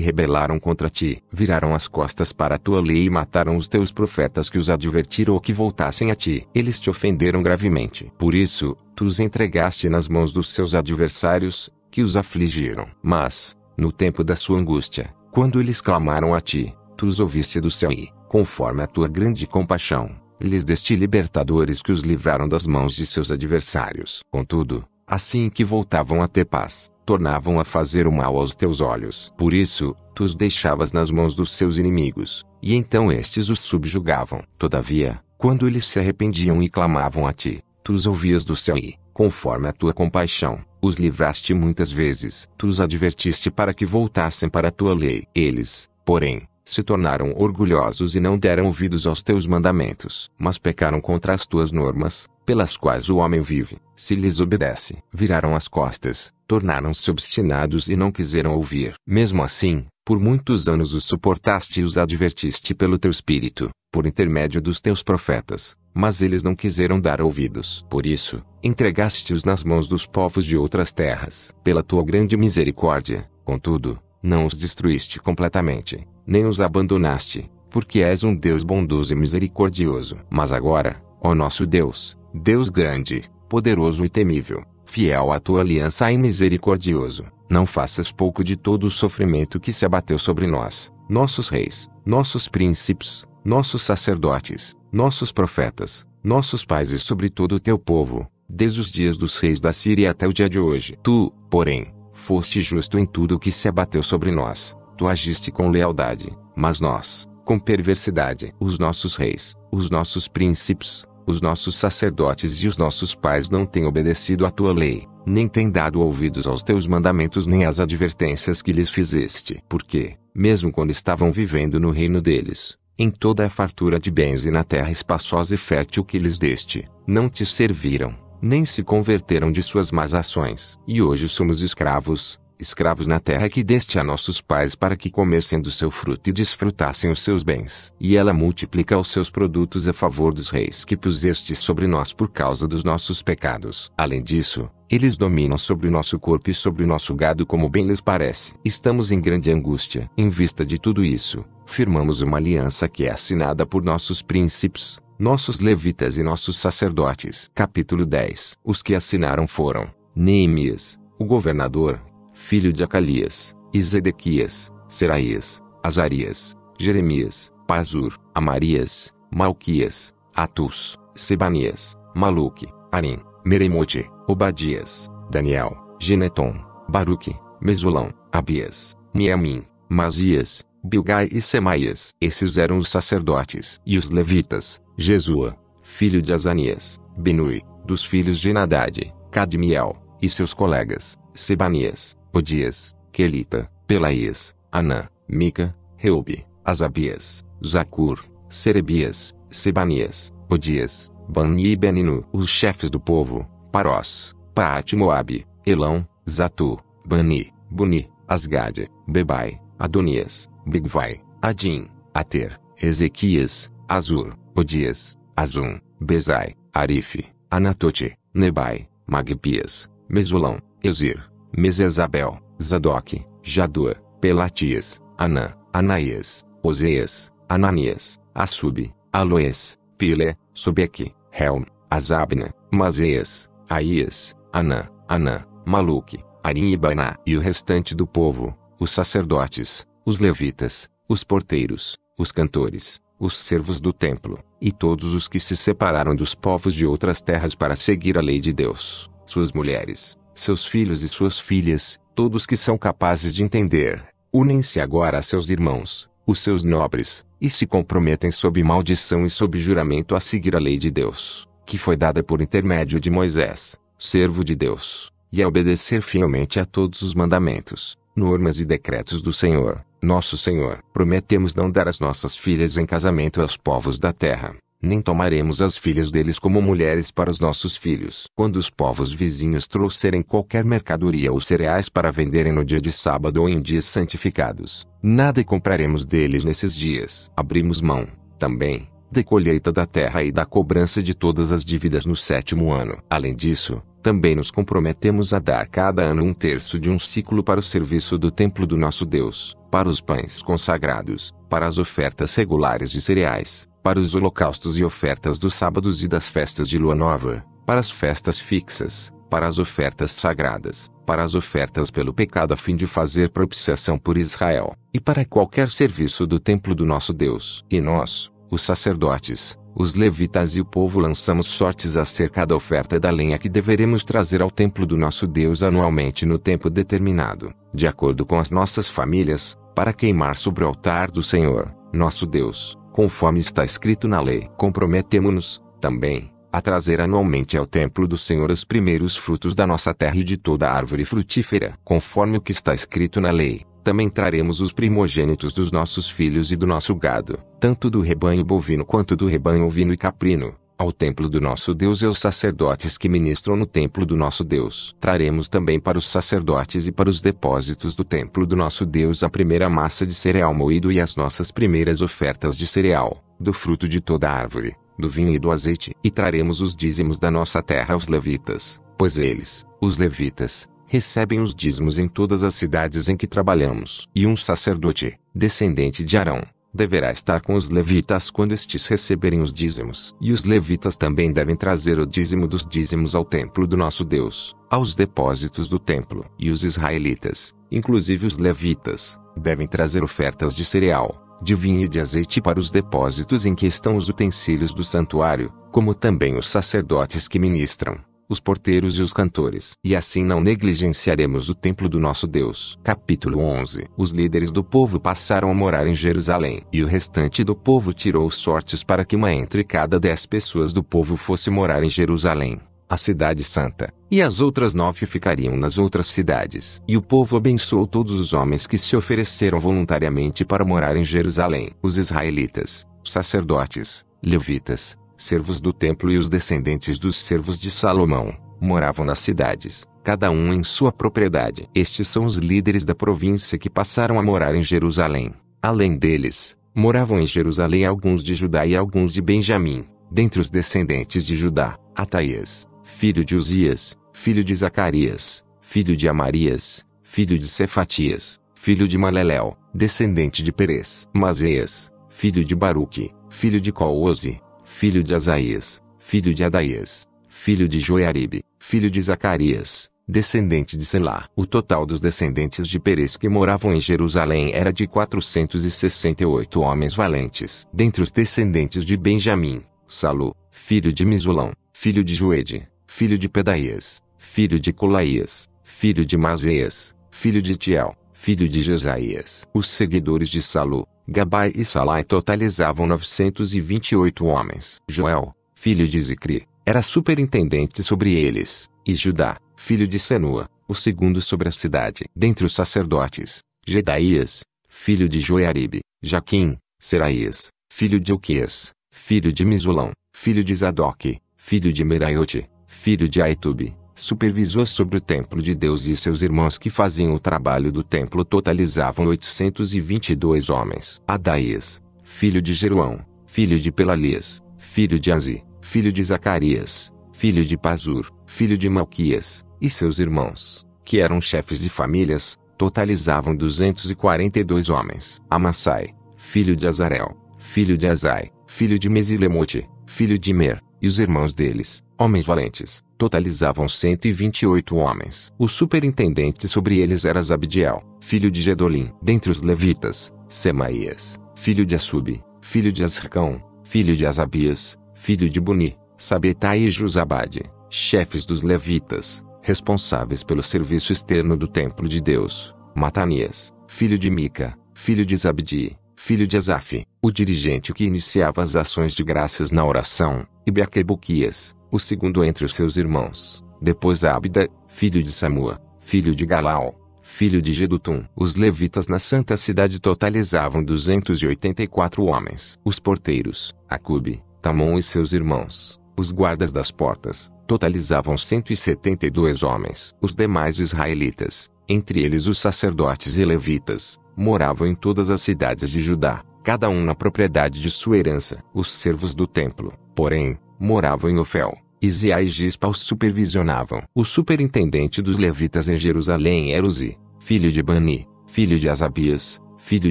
[SPEAKER 1] rebelaram contra ti. Viraram as costas para a tua lei e mataram os teus profetas que os advertiram que voltassem a ti. Eles te ofenderam gravemente. Por isso, tu os entregaste nas mãos dos seus adversários, que os afligiram. Mas, no tempo da sua angústia, quando eles clamaram a ti, tu os ouviste do céu e, conforme a tua grande compaixão, lhes deste libertadores que os livraram das mãos de seus adversários. Contudo, assim que voltavam a ter paz, tornavam a fazer o mal aos teus olhos. Por isso, tu os deixavas nas mãos dos seus inimigos, e então estes os subjugavam. Todavia, quando eles se arrependiam e clamavam a ti, tu os ouvias do céu e, conforme a tua compaixão, os livraste muitas vezes, tu os advertiste para que voltassem para a tua lei. Eles, porém, se tornaram orgulhosos e não deram ouvidos aos teus mandamentos, mas pecaram contra as tuas normas, pelas quais o homem vive, se lhes obedece. Viraram as costas, tornaram-se obstinados e não quiseram ouvir. Mesmo assim, por muitos anos os suportaste e os advertiste pelo teu espírito, por intermédio dos teus profetas, mas eles não quiseram dar ouvidos. Por isso, entregaste-os nas mãos dos povos de outras terras. Pela tua grande misericórdia, contudo, não os destruíste completamente, nem os abandonaste, porque és um Deus bondoso e misericordioso. Mas agora, ó nosso Deus, Deus grande, poderoso e temível, fiel à tua aliança e misericordioso, não faças pouco de todo o sofrimento que se abateu sobre nós, nossos reis, nossos príncipes, nossos sacerdotes, nossos profetas, nossos pais e sobretudo o teu povo, desde os dias dos reis da Síria até o dia de hoje. Tu, porém, foste justo em tudo o que se abateu sobre nós. Tu agiste com lealdade, mas nós, com perversidade, os nossos reis, os nossos príncipes, os nossos sacerdotes e os nossos pais não têm obedecido à tua lei, nem têm dado ouvidos aos teus mandamentos nem às advertências que lhes fizeste. Porque, mesmo quando estavam vivendo no reino deles, em toda a fartura de bens e na terra espaçosa e fértil que lhes deste, não te serviram, nem se converteram de suas más ações. E hoje somos escravos, escravos na terra que deste a nossos pais para que comessem do seu fruto e desfrutassem os seus bens. E ela multiplica os seus produtos a favor dos reis que puseste sobre nós por causa dos nossos pecados. Além disso, eles dominam sobre o nosso corpo e sobre o nosso gado como bem lhes parece. Estamos em grande angústia. Em vista de tudo isso, firmamos uma aliança que é assinada por nossos príncipes, nossos levitas e nossos sacerdotes. Capítulo 10 Os que assinaram foram Neemias, o governador, filho de Acalias, Isedequias, Seraías, Azarias, Jeremias, Pazur, Amarias, Malquias, Atus, Sebanias, Maluque, Arim, Meremote, Obadias, Daniel, Geneton, Baruque, Mesulão, Abias, Miamim, Masias, Bilgai e Semaias. Esses eram os sacerdotes e os levitas, Jesua, filho de Azanias, Benui, dos filhos de Nadade, Cadmiel, e seus colegas, Sebanias, Odias, Quelita, Pelaías, Anã, Mica, reubi, Azabias, Zacur, Serebias, Sebanias, Odias, Bani e Beninu. Os chefes do povo, Parós, paati, Moabe, Elão, Zatu, Bani, Buni, Asgad, Bebai, Adonias, Bigvai, Adim, Ater, Ezequias, Azur, Odias, Azum, Bezai, Arife, Anatote, Nebai, Magpias, Mesulão, Ezir. Mesezabel, Zadok, Jadua, Pelatias, Anã, Anaías, Oseias, Ananias, Assub, Aloes, Pile, Subeque, Helm, Azabna, Mazeias, Aías, Anã, Anã, Maluque, Arim e Baná e o restante do povo, os sacerdotes, os levitas, os porteiros, os cantores, os servos do templo, e todos os que se separaram dos povos de outras terras para seguir a lei de Deus, suas mulheres, seus filhos e suas filhas, todos que são capazes de entender, unem-se agora a seus irmãos, os seus nobres, e se comprometem sob maldição e sob juramento a seguir a lei de Deus, que foi dada por intermédio de Moisés, servo de Deus, e a obedecer fielmente a todos os mandamentos, normas e decretos do Senhor, nosso Senhor. Prometemos não dar as nossas filhas em casamento aos povos da terra, nem tomaremos as filhas deles como mulheres para os nossos filhos. Quando os povos vizinhos trouxerem qualquer mercadoria ou cereais para venderem no dia de sábado ou em dias santificados, nada compraremos deles nesses dias. Abrimos mão, também, da colheita da terra e da cobrança de todas as dívidas no sétimo ano. Além disso, também nos comprometemos a dar cada ano um terço de um ciclo para o serviço do templo do nosso Deus, para os pães consagrados, para as ofertas regulares de cereais para os holocaustos e ofertas dos sábados e das festas de lua nova, para as festas fixas, para as ofertas sagradas, para as ofertas pelo pecado a fim de fazer propiciação por Israel, e para qualquer serviço do templo do nosso Deus. E nós, os sacerdotes, os levitas e o povo lançamos sortes acerca da oferta da lenha que deveremos trazer ao templo do nosso Deus anualmente no tempo determinado, de acordo com as nossas famílias, para queimar sobre o altar do Senhor, nosso Deus conforme está escrito na lei. Comprometemo-nos, também, a trazer anualmente ao templo do Senhor os primeiros frutos da nossa terra e de toda árvore frutífera, conforme o que está escrito na lei. Também traremos os primogênitos dos nossos filhos e do nosso gado, tanto do rebanho bovino quanto do rebanho ovino e caprino, ao templo do nosso Deus e aos sacerdotes que ministram no templo do nosso Deus. Traremos também para os sacerdotes e para os depósitos do templo do nosso Deus a primeira massa de cereal moído e as nossas primeiras ofertas de cereal, do fruto de toda árvore, do vinho e do azeite, e traremos os dízimos da nossa terra aos levitas, pois eles, os levitas, recebem os dízimos em todas as cidades em que trabalhamos. E um sacerdote, descendente de Arão, deverá estar com os levitas quando estes receberem os dízimos. E os levitas também devem trazer o dízimo dos dízimos ao templo do nosso Deus, aos depósitos do templo. E os israelitas, inclusive os levitas, devem trazer ofertas de cereal, de vinho e de azeite para os depósitos em que estão os utensílios do santuário, como também os sacerdotes que ministram os porteiros e os cantores. E assim não negligenciaremos o templo do nosso Deus. Capítulo 11 Os líderes do povo passaram a morar em Jerusalém, e o restante do povo tirou sortes para que uma entre cada dez pessoas do povo fosse morar em Jerusalém a cidade santa, e as outras nove ficariam nas outras cidades. E o povo abençoou todos os homens que se ofereceram voluntariamente para morar em Jerusalém: os israelitas, sacerdotes, levitas, servos do templo e os descendentes dos servos de Salomão, moravam nas cidades, cada um em sua propriedade. Estes são os líderes da província que passaram a morar em Jerusalém. Além deles, moravam em Jerusalém alguns de Judá e alguns de Benjamim. Dentre os descendentes de Judá, Ataías, filho de Uzias, filho de Zacarias, filho de Amarias, filho de Cefatias, filho de Maleléu, descendente de Perez, Maseias, filho de Baruque, filho de Colose filho de Asaías, filho de Adaías, filho de Joiaribe, filho de Zacarias, descendente de Selá. O total dos descendentes de Perez que moravam em Jerusalém era de 468 homens valentes. Dentre os descendentes de Benjamim, Salu, filho de Misulão, filho de Joede, filho de Pedaías, filho de Colaías, filho de Mazeias, filho de Tiel, filho de Jesaías. Os seguidores de Salu, Gabai e Salai totalizavam 928 homens. Joel, filho de Zicri, era superintendente sobre eles, e Judá, filho de Senua, o segundo sobre a cidade. Dentre os sacerdotes, Gedaías, filho de Joiaribe, Jaquim, Seraías, filho de Uquias, filho de Misulão, filho de Zadok, filho de Meraiote, filho de Aitube, supervisor sobre o templo de Deus e seus irmãos que faziam o trabalho do templo totalizavam 822 homens. Adaías, filho de Jeruão, filho de Pelalias, filho de Azi, filho de Zacarias, filho de Pazur, filho de Malquias, e seus irmãos, que eram chefes de famílias, totalizavam 242 homens. Amassai, filho de Azarel, filho de Azai, filho de Mesilemote, filho de Mer, e os irmãos deles, homens valentes, totalizavam 128 homens. O superintendente sobre eles era Zabdiel, filho de Gedolim. Dentre os levitas, Semaías, filho de Assub, filho de Azricão, filho de Asabias, filho de Buni, Sabetai e Juzabade, chefes dos levitas, responsáveis pelo serviço externo do templo de Deus. Matanias, filho de Mica, filho de Zabdi, filho de Asaf, o dirigente que iniciava as ações de graças na oração, e Bequebuquias, o segundo entre os seus irmãos, depois Abda, filho de Samua, filho de Galal, filho de Gedutum. Os levitas na santa cidade totalizavam 284 homens. Os porteiros, Acube, Tamon e seus irmãos, os guardas das portas, totalizavam 172 homens. Os demais israelitas, entre eles os sacerdotes e levitas, moravam em todas as cidades de Judá, cada um na propriedade de sua herança. Os servos do templo, porém, moravam em Ofel, Isiá e Gispa os supervisionavam. O superintendente dos levitas em Jerusalém era Uzi, filho de Bani, filho de Asabias, filho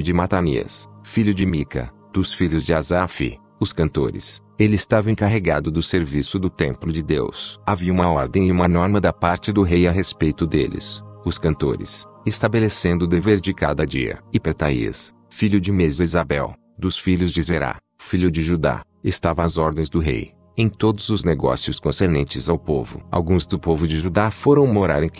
[SPEAKER 1] de Matanias, filho de Mica, dos filhos de Asaf, os cantores. Ele estava encarregado do serviço do templo de Deus. Havia uma ordem e uma norma da parte do rei a respeito deles, os cantores, estabelecendo o dever de cada dia. E Petaías, filho de Isabel dos filhos de Zerá, filho de Judá, estava às ordens do rei em todos os negócios concernentes ao povo. Alguns do povo de Judá foram morar em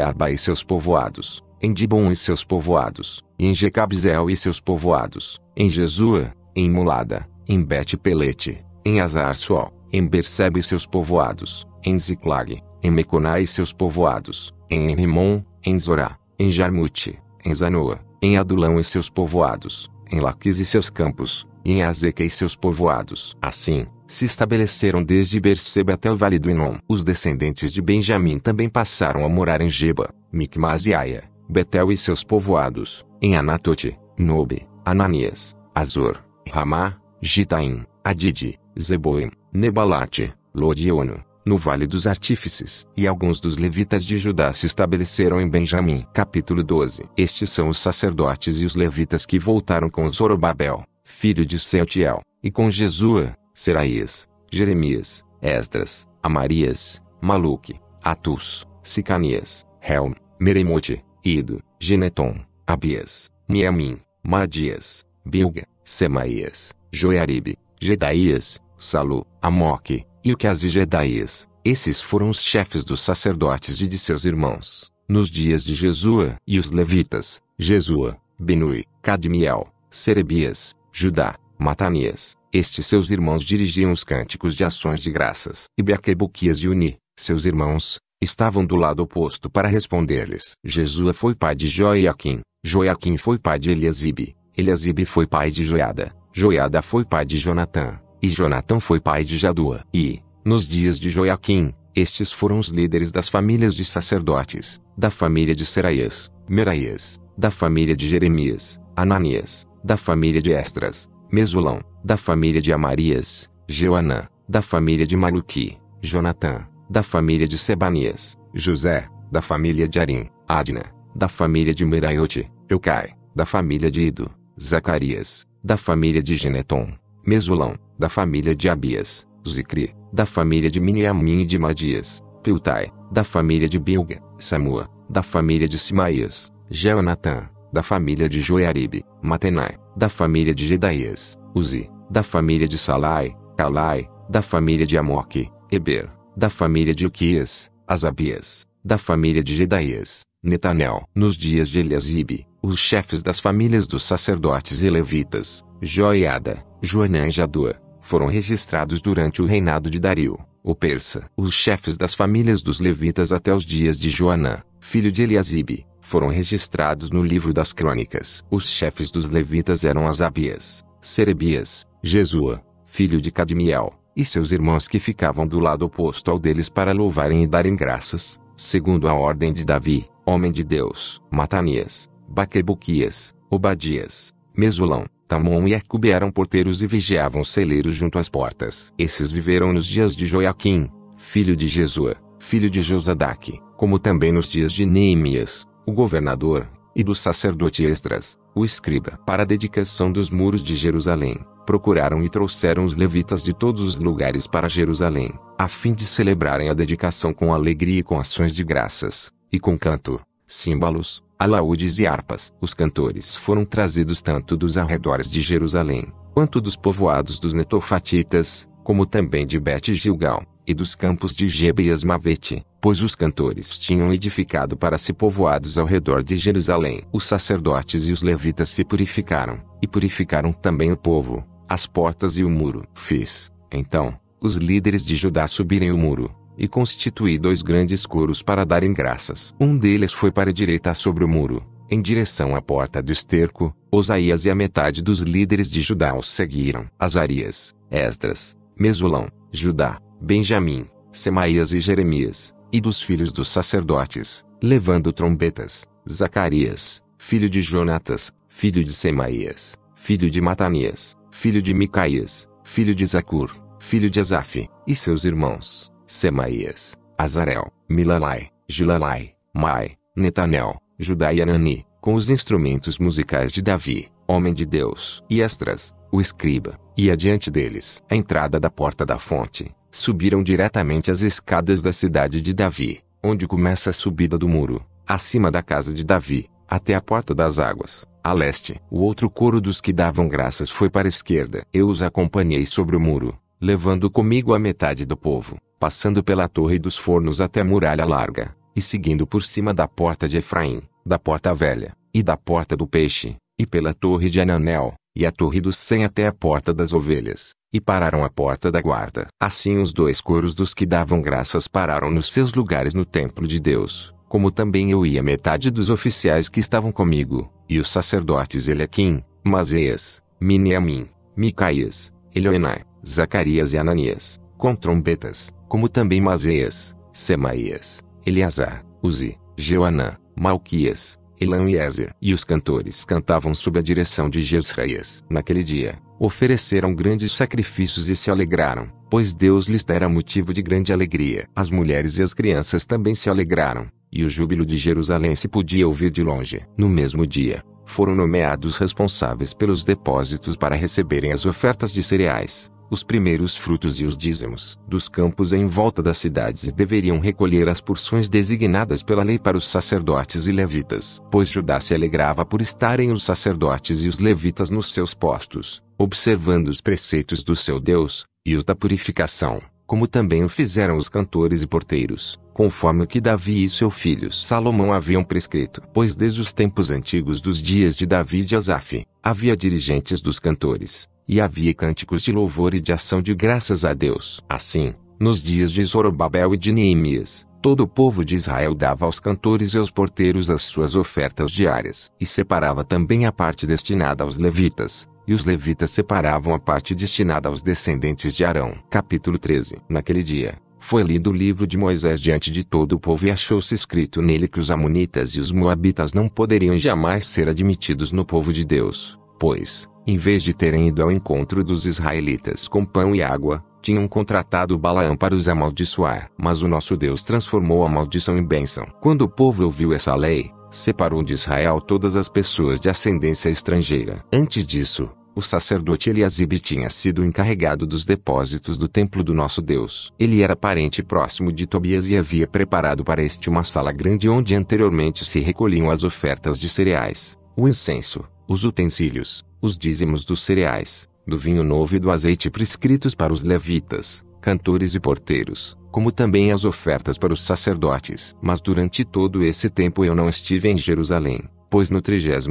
[SPEAKER 1] Arba e seus povoados, em Dibon e seus povoados, em Jecabzel e seus povoados, em Jesua, em Mulada, em Bet-Pelete, em Azar-Sual, em Bercebe e seus povoados, em Ziklag, em Meconá e seus povoados, em Rimon, em Zorá, em Jarmute, em Zanoa, em Adulão e seus povoados, em Laquis e seus campos, em Azeca e seus povoados. Assim, se estabeleceram desde Berseba até o Vale do Inom. Os descendentes de Benjamim também passaram a morar em Geba, Micmas e Aia, Betel e seus povoados, em Anatote, Nobe, Ananias, Azor, Ramá, Gitaim, Adidi, Zeboim, Nebalate, Lodiono, no Vale dos Artífices, e alguns dos levitas de Judá se estabeleceram em Benjamim. Capítulo 12 Estes são os sacerdotes e os levitas que voltaram com Zorobabel, filho de Celtiel, e com Jesua, Seraías, Jeremias, Esdras, Amarias, Maluque, Atus, Sicanias, Helm, Meremote, Ido, Geneton, Abias, Miamim, Madias, Bilga, Semaías, Joiaribe, Gedaías, Salu, Amoque, Ilcas e Gedaías. Esses foram os chefes dos sacerdotes e de seus irmãos, nos dias de Jesua e os levitas, Jesua, Benui, Cadmiel, Serebias, Judá, Matanias, estes seus irmãos dirigiam os cânticos de ações de graças. E Beaquebuquias de Uni, seus irmãos, estavam do lado oposto para responder-lhes. Jesua foi pai de Joiaquim, Joiaquim foi pai de Eliasibe, Eliasibe foi pai de Joiada, Joiada foi pai de Jonatã, e Jonatã foi pai de Jadua. E, nos dias de Joiaquim, estes foram os líderes das famílias de sacerdotes, da família de Seraías, Meraías, da família de Jeremias, Ananias, da família de Estras, Mesulão, da família de Amarias, Joanã, da família de Maluqui, Jonatã, da família de Sebanias, José, da família de Arim, Adna, da família de Meraiote, Eucai, da família de Ido, Zacarias, da família de Geneton, Mesulão, da família de Abias, Zicri, da família de Miniamim e de Madias, Piltai, da família de Bilga, Samua, da família de Simaías, Jeonatã, da família de Joiaribe, Matenai, da família de Gedaías, Uzi, da família de Salai, Calai, da família de Amoque, Eber, da família de Uquias, Azabias, da família de Gedaías, Netanel. Nos dias de Eliasibe, os chefes das famílias dos sacerdotes e levitas, Joiada, Joanã e Jadua, foram registrados durante o reinado de Dario, o persa. Os chefes das famílias dos levitas até os dias de Joanã, filho de Eliasibe, foram registrados no livro das crônicas. Os chefes dos levitas eram Asabias, Serebias, Jesua, filho de Cadmiel, e seus irmãos que ficavam do lado oposto ao deles para louvarem e darem graças, segundo a ordem de Davi, homem de Deus. Matanias, Baquebuquias, Obadias, Mesulão, Tamon e Acube eram porteiros e vigiavam celeiros junto às portas. Esses viveram nos dias de Joaquim, filho de Jesua, filho de Josadaque, como também nos dias de Neemias, o governador, e do sacerdote Estras, o escriba, para a dedicação dos muros de Jerusalém, procuraram e trouxeram os levitas de todos os lugares para Jerusalém, a fim de celebrarem a dedicação com alegria e com ações de graças, e com canto, símbolos, alaúdes e harpas. Os cantores foram trazidos tanto dos arredores de Jerusalém, quanto dos povoados dos netofatitas, como também de Bet-Gilgal, e dos campos de Geba e Asmavete, pois os cantores tinham edificado para si povoados ao redor de Jerusalém. Os sacerdotes e os levitas se purificaram, e purificaram também o povo, as portas e o muro. Fiz, então, os líderes de Judá subirem o muro, e constituí dois grandes coros para darem graças. Um deles foi para a direita sobre o muro, em direção à porta do esterco, Osaías e a metade dos líderes de Judá os seguiram. Azarias, Esdras, Mesulão, Judá, Benjamim, Semaías e Jeremias, e dos filhos dos sacerdotes, levando trombetas, Zacarias, filho de Jonatas, filho de Semaías, filho de Matanias, filho de Micaías, filho de Zacur, filho de Asaf, e seus irmãos, Semaías, Azarel, Milalai, Gilalai, Mai, Netanel, Judá e Anani, com os instrumentos musicais de Davi, homem de Deus, e Estras, o escriba, e adiante deles, a entrada da porta da fonte, subiram diretamente as escadas da cidade de Davi, onde começa a subida do muro, acima da casa de Davi, até a porta das águas, a leste. O outro coro dos que davam graças foi para a esquerda. Eu os acompanhei sobre o muro, levando comigo a metade do povo, passando pela torre dos fornos até a muralha larga, e seguindo por cima da porta de Efraim, da porta velha, e da porta do peixe, e pela torre de Ananel, e a torre dos cem até a porta das ovelhas, e pararam à porta da guarda. Assim os dois coros dos que davam graças pararam nos seus lugares no templo de Deus, como também eu e a metade dos oficiais que estavam comigo, e os sacerdotes Elequim, Mazeias, Miniamim, Micaías, Elioenai, Zacarias e Ananias, com trombetas, como também Mazeias, Semaías, Eleazar, Uzi, Joanã, Malquias, Elan e Ezer, e os cantores cantavam sob a direção de Jesreias. Naquele dia, ofereceram grandes sacrifícios e se alegraram, pois Deus lhes dera motivo de grande alegria. As mulheres e as crianças também se alegraram, e o júbilo de Jerusalém se podia ouvir de longe. No mesmo dia, foram nomeados responsáveis pelos depósitos para receberem as ofertas de cereais os primeiros frutos e os dízimos dos campos em volta das cidades deveriam recolher as porções designadas pela lei para os sacerdotes e levitas, pois Judá se alegrava por estarem os sacerdotes e os levitas nos seus postos, observando os preceitos do seu Deus, e os da purificação, como também o fizeram os cantores e porteiros, conforme o que Davi e seu filho Salomão haviam prescrito. Pois desde os tempos antigos dos dias de Davi e de Asaf, havia dirigentes dos cantores, e havia cânticos de louvor e de ação de graças a Deus. Assim, nos dias de Zorobabel e de Neemias, todo o povo de Israel dava aos cantores e aos porteiros as suas ofertas diárias, e separava também a parte destinada aos levitas, e os levitas separavam a parte destinada aos descendentes de Arão. Capítulo 13. Naquele dia, foi lido o livro de Moisés diante de todo o povo e achou-se escrito nele que os amonitas e os moabitas não poderiam jamais ser admitidos no povo de Deus, pois, em vez de terem ido ao encontro dos israelitas com pão e água, tinham contratado Balaão para os amaldiçoar. Mas o nosso Deus transformou a maldição em bênção. Quando o povo ouviu essa lei, separou de Israel todas as pessoas de ascendência estrangeira. Antes disso, o sacerdote Eliasib tinha sido encarregado dos depósitos do templo do nosso Deus. Ele era parente próximo de Tobias e havia preparado para este uma sala grande onde anteriormente se recolhiam as ofertas de cereais, o incenso, os utensílios, os dízimos dos cereais, do vinho novo e do azeite prescritos para os levitas, cantores e porteiros, como também as ofertas para os sacerdotes. Mas durante todo esse tempo eu não estive em Jerusalém, pois no 32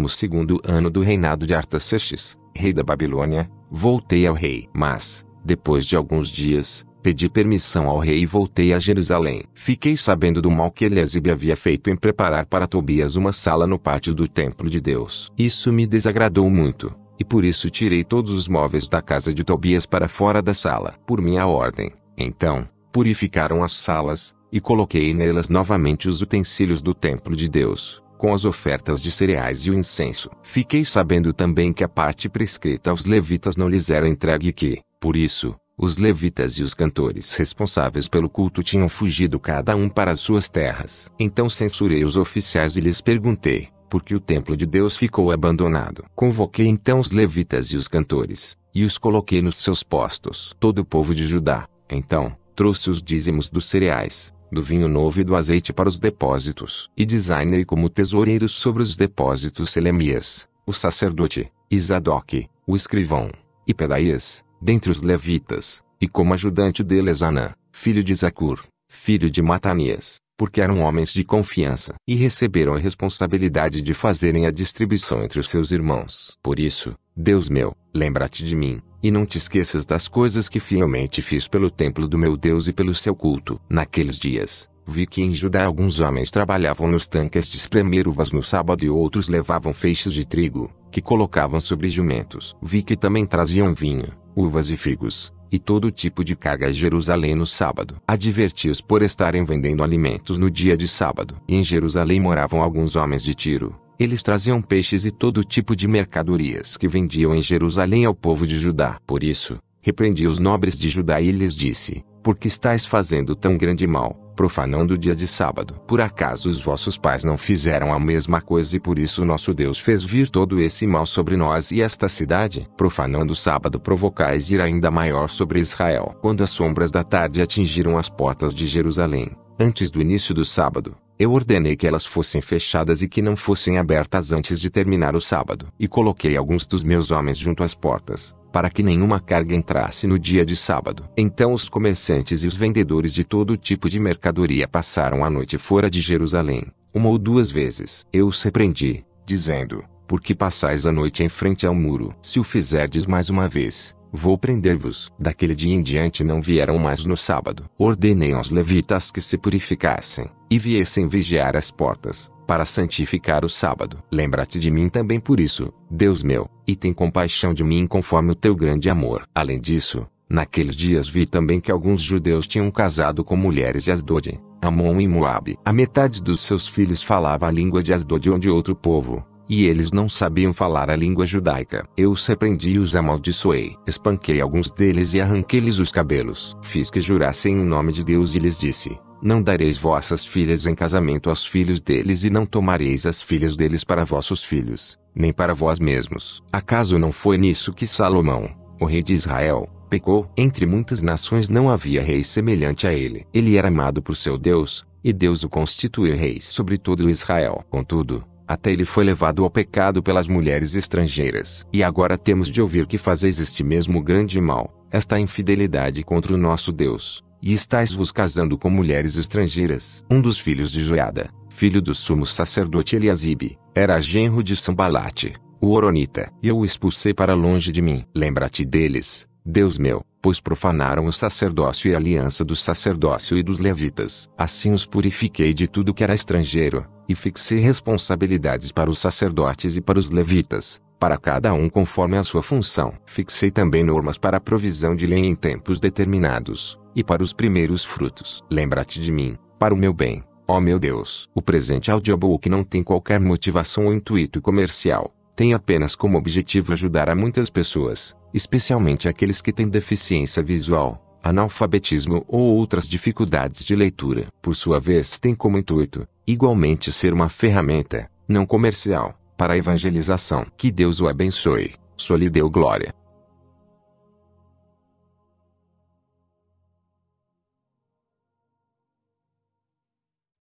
[SPEAKER 1] ano do reinado de Artaxerxes, rei da Babilônia, voltei ao rei. Mas, depois de alguns dias, pedi permissão ao rei e voltei a Jerusalém. Fiquei sabendo do mal que Eliasib havia feito em preparar para Tobias uma sala no pátio do templo de Deus. Isso me desagradou muito e por isso tirei todos os móveis da casa de Tobias para fora da sala, por minha ordem. Então, purificaram as salas, e coloquei nelas novamente os utensílios do templo de Deus, com as ofertas de cereais e o incenso. Fiquei sabendo também que a parte prescrita aos levitas não lhes era entregue e que, por isso, os levitas e os cantores responsáveis pelo culto tinham fugido cada um para suas terras. Então censurei os oficiais e lhes perguntei: por que o templo de Deus ficou abandonado? Convoquei então os levitas e os cantores, e os coloquei nos seus postos. Todo o povo de Judá, então, trouxe os dízimos dos cereais, do vinho novo e do azeite para os depósitos. E designei como tesoureiros sobre os depósitos Selemias, o sacerdote, Isadoc, o escrivão, e Pedaías, dentre os levitas, e como ajudante deles Anã, filho de Zacur, filho de Matanias, porque eram homens de confiança e receberam a responsabilidade de fazerem a distribuição entre os seus irmãos. Por isso, Deus meu, lembra-te de mim, e não te esqueças das coisas que fielmente fiz pelo templo do meu Deus e pelo seu culto. Naqueles dias, Vi que em Judá alguns homens trabalhavam nos tanques de espremer uvas no sábado e outros levavam feixes de trigo, que colocavam sobre jumentos. Vi que também traziam vinho, uvas e figos, e todo tipo de carga a Jerusalém no sábado. Adverti-os por estarem vendendo alimentos no dia de sábado. E em Jerusalém moravam alguns homens de Tiro. Eles traziam peixes e todo tipo de mercadorias que vendiam em Jerusalém ao povo de Judá. Por isso, repreendi os nobres de Judá e lhes disse: Por que estáis fazendo tão grande mal? profanando o dia de sábado. Por acaso os vossos pais não fizeram a mesma coisa e por isso nosso Deus fez vir todo esse mal sobre nós e esta cidade? Profanando o sábado provocais ir ainda maior sobre Israel. Quando as sombras da tarde atingiram as portas de Jerusalém, antes do início do sábado, eu ordenei que elas fossem fechadas e que não fossem abertas antes de terminar o sábado. E coloquei alguns dos meus homens junto às portas, para que nenhuma carga entrasse no dia de sábado. Então os comerciantes e os vendedores de todo tipo de mercadoria passaram a noite fora de Jerusalém, uma ou duas vezes. Eu os repreendi, dizendo: Por que passais a noite em frente ao muro? Se o fizerdes mais uma vez, Vou prender-vos. Daquele dia em diante não vieram mais no sábado. Ordenei aos levitas que se purificassem, e viessem vigiar as portas, para santificar o sábado. Lembra-te de mim também por isso, Deus meu, e tem compaixão de mim conforme o teu grande amor. Além disso, naqueles dias vi também que alguns judeus tinham casado com mulheres de Asdod, Amon e Moabe. A metade dos seus filhos falava a língua de Asdod ou de outro povo e eles não sabiam falar a língua judaica. Eu os repreendi e os amaldiçoei. Espanquei alguns deles e arranquei-lhes os cabelos. Fiz que jurassem o nome de Deus e lhes disse: Não dareis vossas filhas em casamento aos filhos deles e não tomareis as filhas deles para vossos filhos, nem para vós mesmos. Acaso não foi nisso que Salomão, o rei de Israel, pecou? Entre muitas nações não havia rei semelhante a ele. Ele era amado por seu Deus, e Deus o constituiu rei sobre todo Israel. Contudo, até ele foi levado ao pecado pelas mulheres estrangeiras. E agora temos de ouvir que fazeis este mesmo grande mal, esta infidelidade contra o nosso Deus, e estáis vos casando com mulheres estrangeiras. Um dos filhos de Joiada, filho do sumo sacerdote Eliasibe, era genro de Sambalate, o Oronita, e eu o expulsei para longe de mim. Lembra-te deles, Deus meu, pois profanaram o sacerdócio e a aliança do sacerdócio e dos levitas. Assim os purifiquei de tudo que era estrangeiro, e fixei responsabilidades para os sacerdotes e para os levitas, para cada um conforme a sua função. Fixei também normas para a provisão de lenha em tempos determinados, e para os primeiros frutos. Lembra-te de mim, para o meu bem, ó meu Deus. O presente audiobook não tem qualquer motivação ou intuito comercial tem apenas como objetivo ajudar a muitas pessoas, especialmente aqueles que têm deficiência visual, analfabetismo ou outras dificuldades de leitura. Por sua vez, tem como intuito, igualmente, ser uma ferramenta, não comercial, para a evangelização. Que Deus o abençoe, só lhe deu glória.